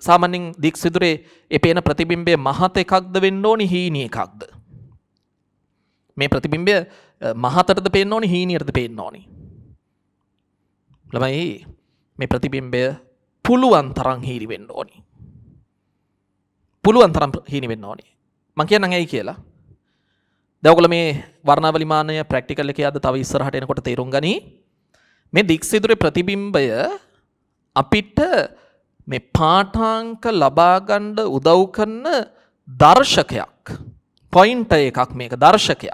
සාමාන්‍යයෙන් දික්සිදුරේ ඒ පේන ප්‍රතිබිම්බය මහත එකක්ද වෙන්න ඕනි හීනි එකක්ද? මේ ප්‍රතිබිම්බය මහතරද පෙන්න්න ඕනි හීනියරද පෙන්න්න ඕනි. ලබයි මේ ප්‍රතිබිම්බය පුළුවන් තරං හිරි වෙන්න ඕනි. පුළුවන් තරම් හිනි වෙන්න ඕනි. මං කියන්න ඇයි කියලා. දැවගල මේ වර්ණවලිමානය ප්‍රක්ටිකල්ල එක අද තව ඉස්සරහට එනකොට තේරුම් ගනි මේ දික්සිදුරේ ප්‍රතිබිම්බය අපිට මේ පාටාංක ලබාගණ්ඩ උදව් කරන දර්ශකයක් පොයින්ට එකක් මේක දර්ශකයක්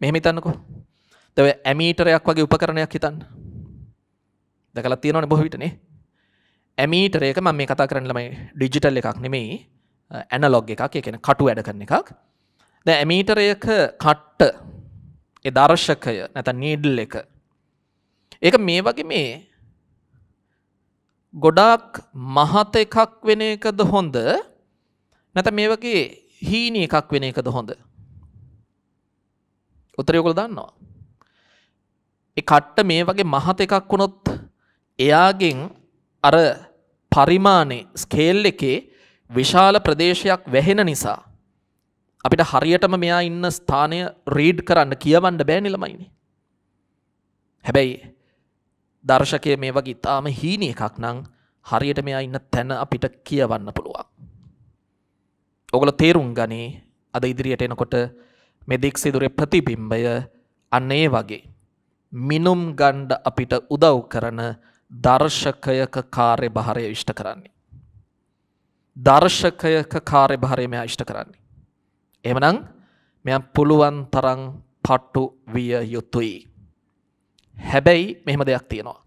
මෙහෙම හිතන්නකෝ. දැන් ඔය ඇමීටරයක් වගේ උපකරණයක් හිතන්න. දැකලා තියෙනවනේ බොහෝ විට නේ. ඇමීටර එක මම මේ කතා කරන්නේ ළමයි ඩිජිටල් එකක් නෙමෙයි ඇනලොග් එකක්. ඒ කියන්නේ කටු වැඩ කරන එකක්. දැන් ඇමීටර එක කට්ට ඒ දර්ශකය නැත්නම් නීඩල් එක. ඒක මේ වගේ මේ ගොඩාක් මහත එකක් වෙන එකද හොඳ නැත මේ වගේ හීනි එකක් වෙන එකද හොඳ උත්තරය ඔයගොල්ලෝ දන්නවා. ඒ කට්ට මේ වගේ මහත එකක් වුණොත් එයාගෙන් අර පරිමාණේ ස්කේල් එකේ විශාල ප්‍රදේශයක් වැහෙන නිසා අපිට හරියටම මෙයා ඉන්න ස්ථානය රීඩ් කරන්න කියවන්න බෑනි ළමයිනේ. හැබැයි දර්ශකය මේ වගේ ඉතාම හීනි එකක් නම් හරියට මෙයා ඉන්න තැන අපිට කියවන්න පුළුවන්. ඔගොල්ලෝ තේරුම් ගනී අද ඉදිරියට එනකොට මෙදික් සිදුරේ ප්‍රතිබිම්බය අන්න ඒ වගේ. මිනුම් ගණ්ඩ අපිට උදව් කරන දර්ශකයක කාර්ය භාරය විෂ්ට කරන්නේ. දර්ශකයක කාර්ය භාරය මෙයා ඉෂ්ට කරන්නේ. එමනම් මෙයා පුළුවන් තරම් පට්ටු විය යුතුයි. හැබැයි මෙහෙම දෙයක් තියෙනවා.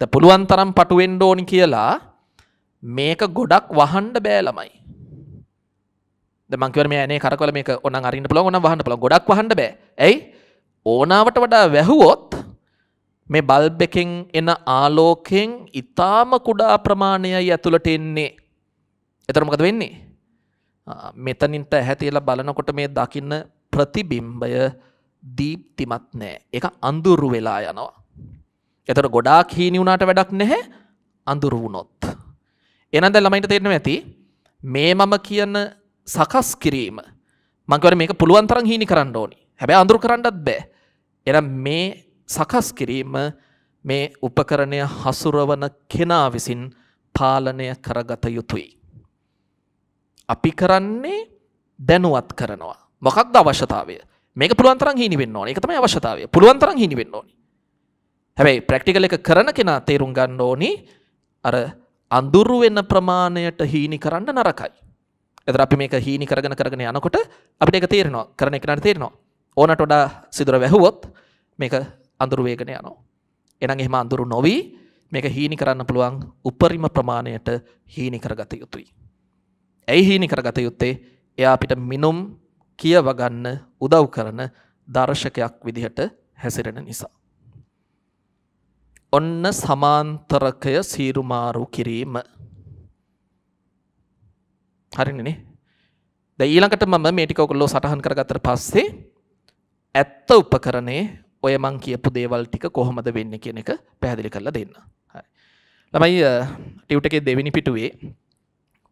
ද පුළුවන් තරම් පටුවෙන්ඩ ඕනි කියලා මේක ගොඩක් වහන්ඩ බෑලමයි. මංකවර මේ කරකල මේක ඔන්න අරන්න පුළ ඔන්න වහන්න පුළ ගොඩක් වහන්න බෑ ඇයි ඕනාවට වඩා වැැහුවොත් මේ බල්බ එකෙන් එන ආලෝකෙන් ඉතාම කුඩා ප්‍රමාණයයි ඇතුළට එන්නේ එතරමකද වෙන්නේ මෙතනින්ට ඇහැතිලා බලනකොට මේ දකින්න ප්‍රතිබිම්බය දීප්තිමත් නෑ එක අඳුරු වෙලා යනවා එතට ගොඩාක් හීනි වුණට වැඩක් නැහැ අඳුරු වුණොත් එනද ළමයිට තේරෙන ඇති මේ මම කියන සකස් කිරීම මංකවර මේක පුළුවන් තරම් හීනි කරන්න ඕනි හැබැයි අඳුරු කරන්නත් බෑ එනම් මේ සකස් කිරීම මේ උපකරණය හසුරවන කෙනා විසින් පාලනය කරගත යුතුයි අපි කරන්නේ දැනුවත් කරනවා මොකක්ද අවශ්‍යතාවය මේක පුළුවන් තරම් හීනි වෙන්න ඕනේ. ඒක තමයි අවශ්‍යතාවය. පුළුවන් තරම් හීනි වෙන්න ඕනේ. හැබැයි ප්‍රැක්ටිකල් එක කරන කෙනා තේරුම් ගන්න ඕනි අර අඳුරු වෙන ප්‍රමාණයට හීනි කරන්න නරකයි. එතර අපි මේක හීනි කරගෙන කරගෙන යනකොට අපිට එක තේරෙනවා කරන එකනට තේරෙනවා ඕනට වඩා සිදුර වැැහුවොත් මේක අඳුරු වේගෙන යනවා. එනම් එහෙම අඳුරු නොවී මේක හීනි කරන්න පුළුවන් උපරිම ප්‍රමාණයට හීනි කරගත යුතුයි. ඇයි හීනි කරගත යුත්තේ එයා අපිට මිනුම් කියවගන්න උදව් කරන දර්ශකයක් විදිහට හැසිරෙන නිසා. ඔන්න සමාන්තරකය සීරුමාරු කිරීම හරිනේ නේ. දැන් ඊළඟට මම මේ ටික ඔයගොල්ලෝ සටහන් කරගත්තට පස්සේ ඇත්ත උපකරණේ ඔය මං කියපු දේවල් ටික කොහොමද වෙන්නේ කියන එක පැහැදිලි කරලා දෙන්න. හරි. ළමයි ටියුට් එකේ දෙවෙනි පිටුවේ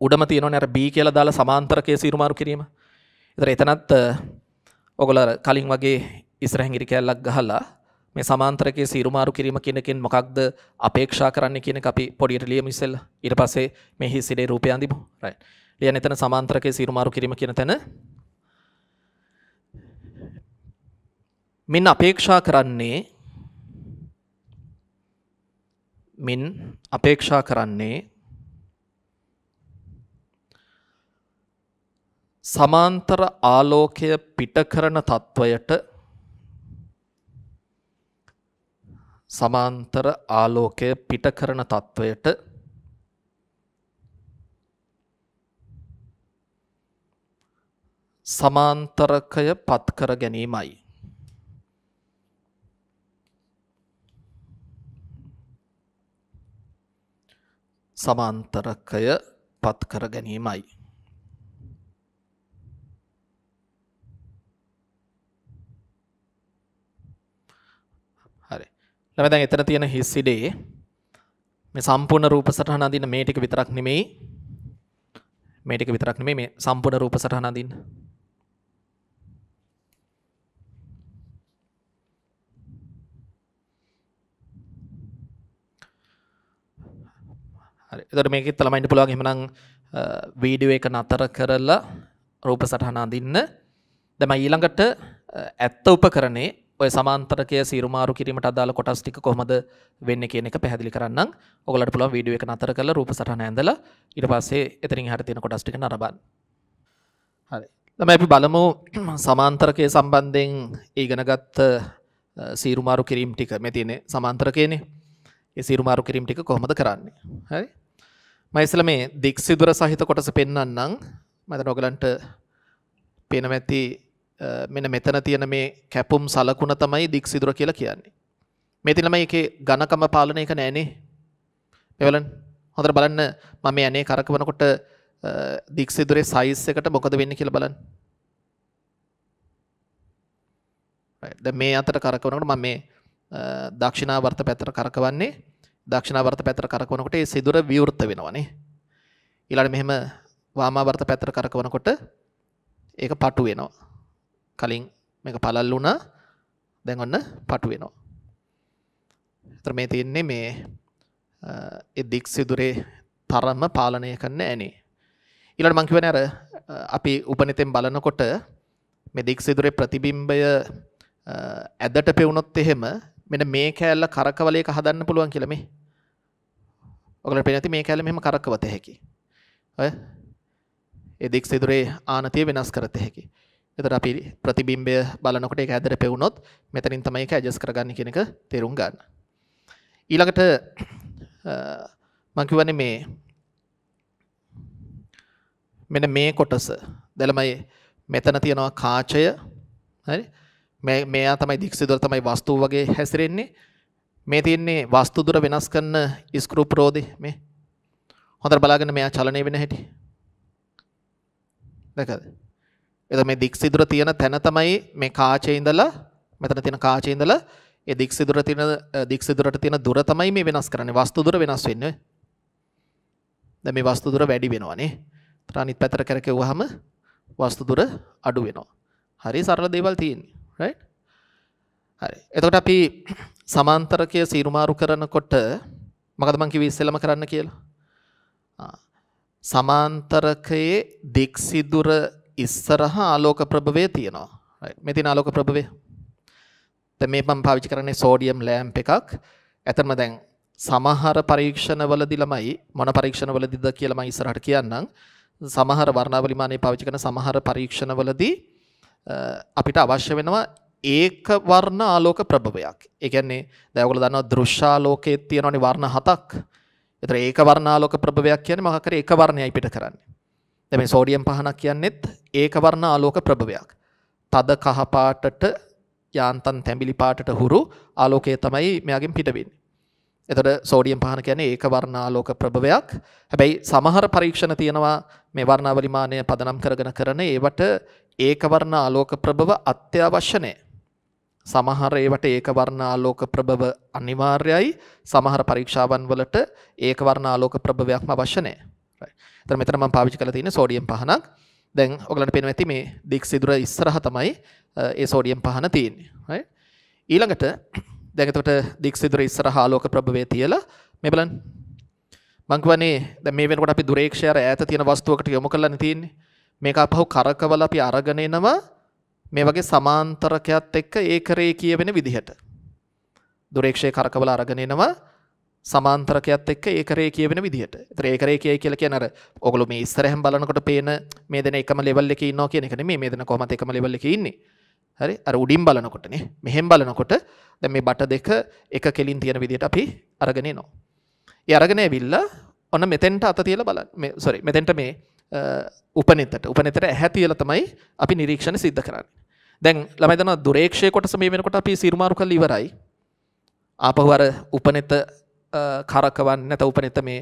උඩම තියෙනවනේ අර B කියලා දාලා සමාන්තරකයේ සීරුමාරු කිරීම. ඒතර එතනත් ඔයගොල්ලෝ කලින් වගේ ඉස්සරහින් ඉරි කැලක් ගහලා මේ සමාන්තරකයේ සීරුමාරු කිරීම කියන එකෙන් මොකක්ද අපේක්ෂා කරන්න කියන එක අපි පොඩියට ලියමු ඉස්සෙල්ලා. ඊට පස්සේ මේ හිසිරේ රූපය අඳිමු. රයිට්. ලියන්න එතන සමාන්තරකයේ සීරුමාරු කිරීම කියන තැන මින් අපේක්ෂා කරන්නේ මින් අපේක්ෂා කරන්නේ සමාන්තර ආලෝකය පිට කරන තත්වයට සමාන්තර ආලෝකය පිට කරන තත්වයට සමාන්තරකය පත්කර ගැනීමයි. සමාන්තරකය පත්කර ගැනීමයි. හරි. ළම දැන් එතන තියෙන හිස්සිඩේ මේ සම්පූර්ණ රූප සටහන අඳින්න මේ ටික විතරක් නෙමෙයි. මේ ටික විතරක් නෙමෙයි මේ සම්පූර්ණ රූප සටහන අඳින්න. එතට මේක තලමයින්න පුළුවන් හෙමනං වීඩියෝ එක නතර කරලා රූප සටහනාඳන්න දැම ඊළඟට ඇත්ත උපකරණේ ඔය සමාන්තරකය සීරුමාරු කිරීමට අදාළ කොටස් ටික කොහොමද වෙන්න කියන එක පැහැදිලි කරන්න ඔගලට පුළුවන් වීඩියෝ එක නතර කරලා රූප සටහන ඇඳලා ඊට පස්සේ එතරින් හට තියෙන කොටස් ටික නරබන්න හරි ළම අපි බලමු සමාන්තරකය සම්බන්ධයෙන් ඒගනගත් සීරුමාරු කිරීම් ටික මෙතිනේ සමාන්තරකයනේ ඒ සීරුමාරු කිරීම් ටික කොහොමද කරන්නේ හරි මම ඉස්සෙල්ලා මේ දික්සිදුර සහිත කොටස පෙන්වන්නම්. මම දැන් ඔයගලන්ට පේනවා ඇති මෙන්න මෙතන තියෙන මේ කැපුම් සලකුණ තමයි දික්සිදුර කියලා කියන්නේ. මේ තියෙන මේකේ ඝනකම පාලන එක නෑනේ. මේ බලන්න. හොඳට බලන්න මම මේ ඇනේ කරකවනකොට දික්සිදුරේ සයිස් එකට මොකද වෙන්නේ කියලා බලන්න. දැන් මේ අතට කරකවනකොට මම මේ දක්ෂිනාවර්ත පැත්තට කරකවන්නේ දක්ෂිණාවර්ත පැත්තට කරකවනකොට ඒ සිදුර විවෘත වෙනවානේ. ඊළඟට මෙහෙම වාමාවර්ත පැත්තට කරකවනකොට ඒක පටු වෙනවා. කලින් මේක පළල් වුණා. දැන් ඔන්න පටු වෙනවා. ඒතර මේ තියෙන්නේ මේ ඒ දික් සිදුරේ තරම පාලනය කරන ඇනේ. ඊළඟට මම කියවනේ අර අපි උපනිතෙන් බලනකොට මේ දික් සිදුරේ ප්‍රතිබිම්බය ඇදට පෙවුනොත් එහෙම මෙන්න මේ කෑල්ල කරකවලයක හදන්න පුළුවන් කියලා මේ. ඔයගලට පේන ඇති මේ කෑල්ල මෙහෙම කරකවත හැකි. ඔය ඒ දික් සිදුරේ ආනතිය වෙනස් කරත හැකි. එතකොට අපි ප්‍රතිබිම්බය බලනකොට ඒක ඇදට පෙවුනොත් මෙතනින් තමයි ඒක ඇඩ්ජස්ට් කරගන්න කියන එක තේරුම් ගන්න. ඊළඟට මම කියවන්නේ මේ මෙන්න මේ කොටස. දැලමයි මෙතන තියෙනවා කාචය. හරි? මේ මෙයා තමයි දික්සිදුර තමයි වස්තු වගේ හැසිරෙන්නේ මේ තියන්නේ වස්තුදුර වෙනස් කරන ස්කෘප් රෝධ මේ හොඳට බලාගෙන මෙයා චලනය වෙන හැටි දැකද එතකොට මේ දික්සිදුර තියෙන තැන තමයි මේ කාචේ ඉඳලා මෙතන තියෙන කාචේ ඉඳලා ඒ දික්සිදුර තියෙන දික්සිදුරට තියෙන දුර තමයි මේ වෙනස් කරන්නේ වස්තුදුර වෙනස් වෙන්නේ දැන් මේ වස්තුදුර වැඩි වෙනවානේ ඒතර අනිත් පැත්තට කරකෙව්වහම වස්තුදුර අඩු වෙනවා හරි සරල දේවල් තියෙන්නේ right හරි එතකොට අපි සමාන්තරකය සීරුමාරු කරනකොට මොකද මං කිව්වේ ඉස්සෙල්ලම කරන්න කියලා සමාන්තරකයේ දික්සිදුර ඉස්සරහා ආලෝක ප්‍රභවය තියෙනවා right මේ තියෙන ආලෝක ප්‍රභවය දැන් මේ මම පාවිච්චි කරන්නේ සෝඩියම් ලෑම්ප් එකක් ඇත්තම දැන් සමහර පරීක්ෂණවලදී ළමයි මොන පරීක්ෂණවලදීද කියලා මම ඉස්සරහට කියන්නම්. සමහර වර්ණාවලි මානේ පාවිච්චි කරන සමහර පරීක්ෂණවලදී අපිට අවශ්‍ය වෙනවා ඒක වර්ණ ආලෝක ප්‍රභවයක්. ඒ කියන්නේ දැන් ඔයගොල්ලෝ දන්නවා දෘශ්‍යාලෝකයේ තියෙනවනේ වර්ණ හතක්. ඒතර ඒක වර්ණ ආලෝක ප්‍රභවයක් කියන්නේ මොකක් හරි එක වර්ණයයි පිට කරන්නේ. දැන් මේ සෝඩියම් පහනක් කියන්නේත් ඒක වර්ණ ආලෝක ප්‍රභවයක්. තද කහ පාටට යාන්තම් තැඹිලි පාටට හුරු ආලෝකය තමයි මෙයාගෙන් පිට වෙන්නේ. එතට සෝඩියම් පහන කියන්නේ ඒක වර්ණාලෝක ප්‍රභවයක් හැබැයි සමහර පරීක්ෂණ තියෙනවා මේ වර්ණාවලිමානය පදනම් කරගෙන කරන ඒවට ඒකවර්ණ ආලෝක ප්‍රභව අත්‍යවශ්‍ය නැහැ. සමහර ඒවට ඒකවර්ණ ආලෝක ප්‍රභව අනිවාර්යයි. සමහර පරීක්ෂාවන් වලට ඒකවර්ණ ආලෝක ප්‍රභවයක්ම අවශ්‍ය නැහැ. right. එතන මෙතන මම පාවිච්චි කරලා තියෙන්නේ සෝඩියම් පහනක්. දැන් ඔයගලන්ට පේනවා ඇති මේ දික් සිදුර ඉස්සරහ තමයි ඒ සෝඩියම් පහන තියෙන්නේ. right. ඊළඟට දැන් එතකොට දික්සිදුර ඉස්සරහා ආලෝක ප්‍රභවය තියලා මේ බලන්න. මං කියවනේ දැන් මේ වෙනකොට අපි දුරේක්ෂය අර ඈත තියෙන වස්තුවකට යොමු කරලානේ තියෙන්නේ. මේක අපහු කරකවල අපි අරගෙන එනවා මේ වගේ සමාන්තරකයක් එක්ක ඒකරේ කියවෙන විදිහට. දුරේක්ෂය කරකවල අරගෙන එනවා සමාන්තරකයක් එක්ක ඒකරේ කියවෙන විදිහට. ඒතර ඒකරේ කියයි කියලා කියන අර ඔගොල්ලෝ මේ ඉස්සරහම බලනකොට පේන මේ දෙන එකම ලෙවල් එකේ ඉන්නවා කියන එක නෙමෙයි මේ දෙන කොහමද එකම ලෙවල් එකේ ඉන්නේ. හරි අර උඩින් බලනකොටනේ මෙහෙම බලනකොට දැන් මේ බට දෙක එක කෙලින් තියෙන විදිහට අපි අරගෙන එනවා. ඒ අරගෙන ඇවිල්ලා ඔන්න මෙතෙන්ට අත තියලා බලන්න. මේ sorry මෙතෙන්ට මේ උපනෙතට උපනෙතට ඇහැ තියලා තමයි අපි නිරීක්ෂණ සිද්ධ කරන්නේ. දැන් ළමයි දන්නවා දුරේක්ෂය කොටස මේ වෙනකොට අපි සිරුමාරු කරලා ඉවරයි. ආපහු අර උපනෙත කරකවන්නේ නැත උපනෙත මේ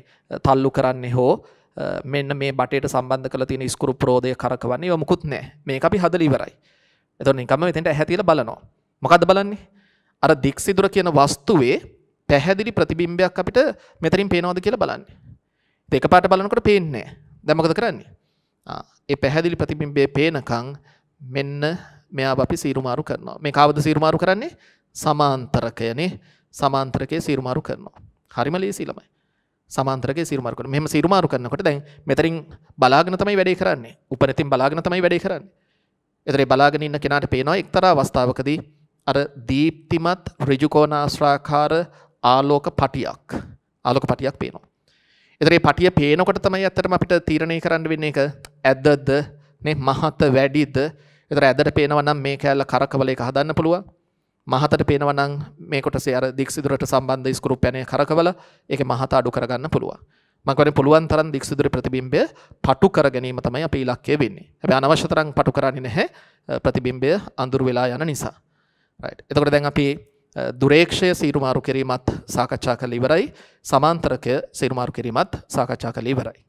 තල්ලු කරන්නේ හෝ මෙන්න මේ බටේට සම්බන්ධ කරලා තියෙන ස්කුරු ප්‍රෝදය කරකවන්නේ ඒව මුකුත් නැහැ. මේක අපි හදලා ඉවරයි. එතකොට නිකම්ම මෙතෙන්ට ඇහැ තියලා බලනවා. මොකද්ද බලන්නේ? අර දික්සිදුර කියන වස්තුවේ පැහැදිලි ප්‍රතිබිම්බයක් අපිට මෙතනින් පේනවද කියලා බලන්නේ. ඉතින් එකපාරට බලනකොට පේන්නේ නැහැ. දැන් මොකද කරන්නේ? ආ ඒ පැහැදිලි ප්‍රතිබිම්බයේ පේනකම් මෙන්න මෙයා අපි සීරුමාරු කරනවා. මේ කවද සීරුමාරු කරන්නේ? සමාන්තරකයනේ. සමාන්තරකයේ සීරුමාරු කරනවා. හරිම ලේසි ළමයි. සමාන්තරකයේ සීරුමාරු කරනවා. මෙහෙම සීරුමාරු කරනකොට දැන් මෙතනින් බලාගෙන තමයි වැඩේ කරන්නේ. උපරිතින් බලාගෙන තමයි වැඩේ කරන්නේ. එතන බලාගෙන ඉන්න කෙනාට පේනවා එක්තරා අවස්ථාවකදී අර දීප්තිමත් ඍජු කෝණාශ්‍රාකාර ආලෝක පටියක් ආලෝක පටියක් පේනවා. එතන මේ පටිය පේනකොට තමයි ඇත්තටම අපිට තීරණය කරන්න වෙන්නේ ඒක ඇදද නේ මහත වැඩිද? එතන ඇදට පේනවා නම් මේ කැලල කරකවල එක හදන්න පුළුවන්. මහතට පේනවා නම් මේ කොටසේ අර දික්සිදුරට සම්බන්ධ ස්ක්‍රූප් යන්නේ කරකවල ඒක මහත අඩු කරගන්න පුළුවන්. මකන පුළුවන් තරන් දික්සිදුර ප්‍රතිබිම්බය පටු කර ගැනීම තමයි අප ඉලක්කය වෙන්නේ හැබැ අනවශ්‍යතරම් පටු කරන්නේ නැහැ ප්‍රතිබිම්බය අඳුර වෙලා යන නිසා එතකොට දැන් අපි දුරේක්ෂය සීරුමාරු කිරීමත් සාකච්ඡා කළ ඉවරයි සමාන්තරක සීරුමාරු කිරීමත් සාකච්ඡා කළ ඉවරයි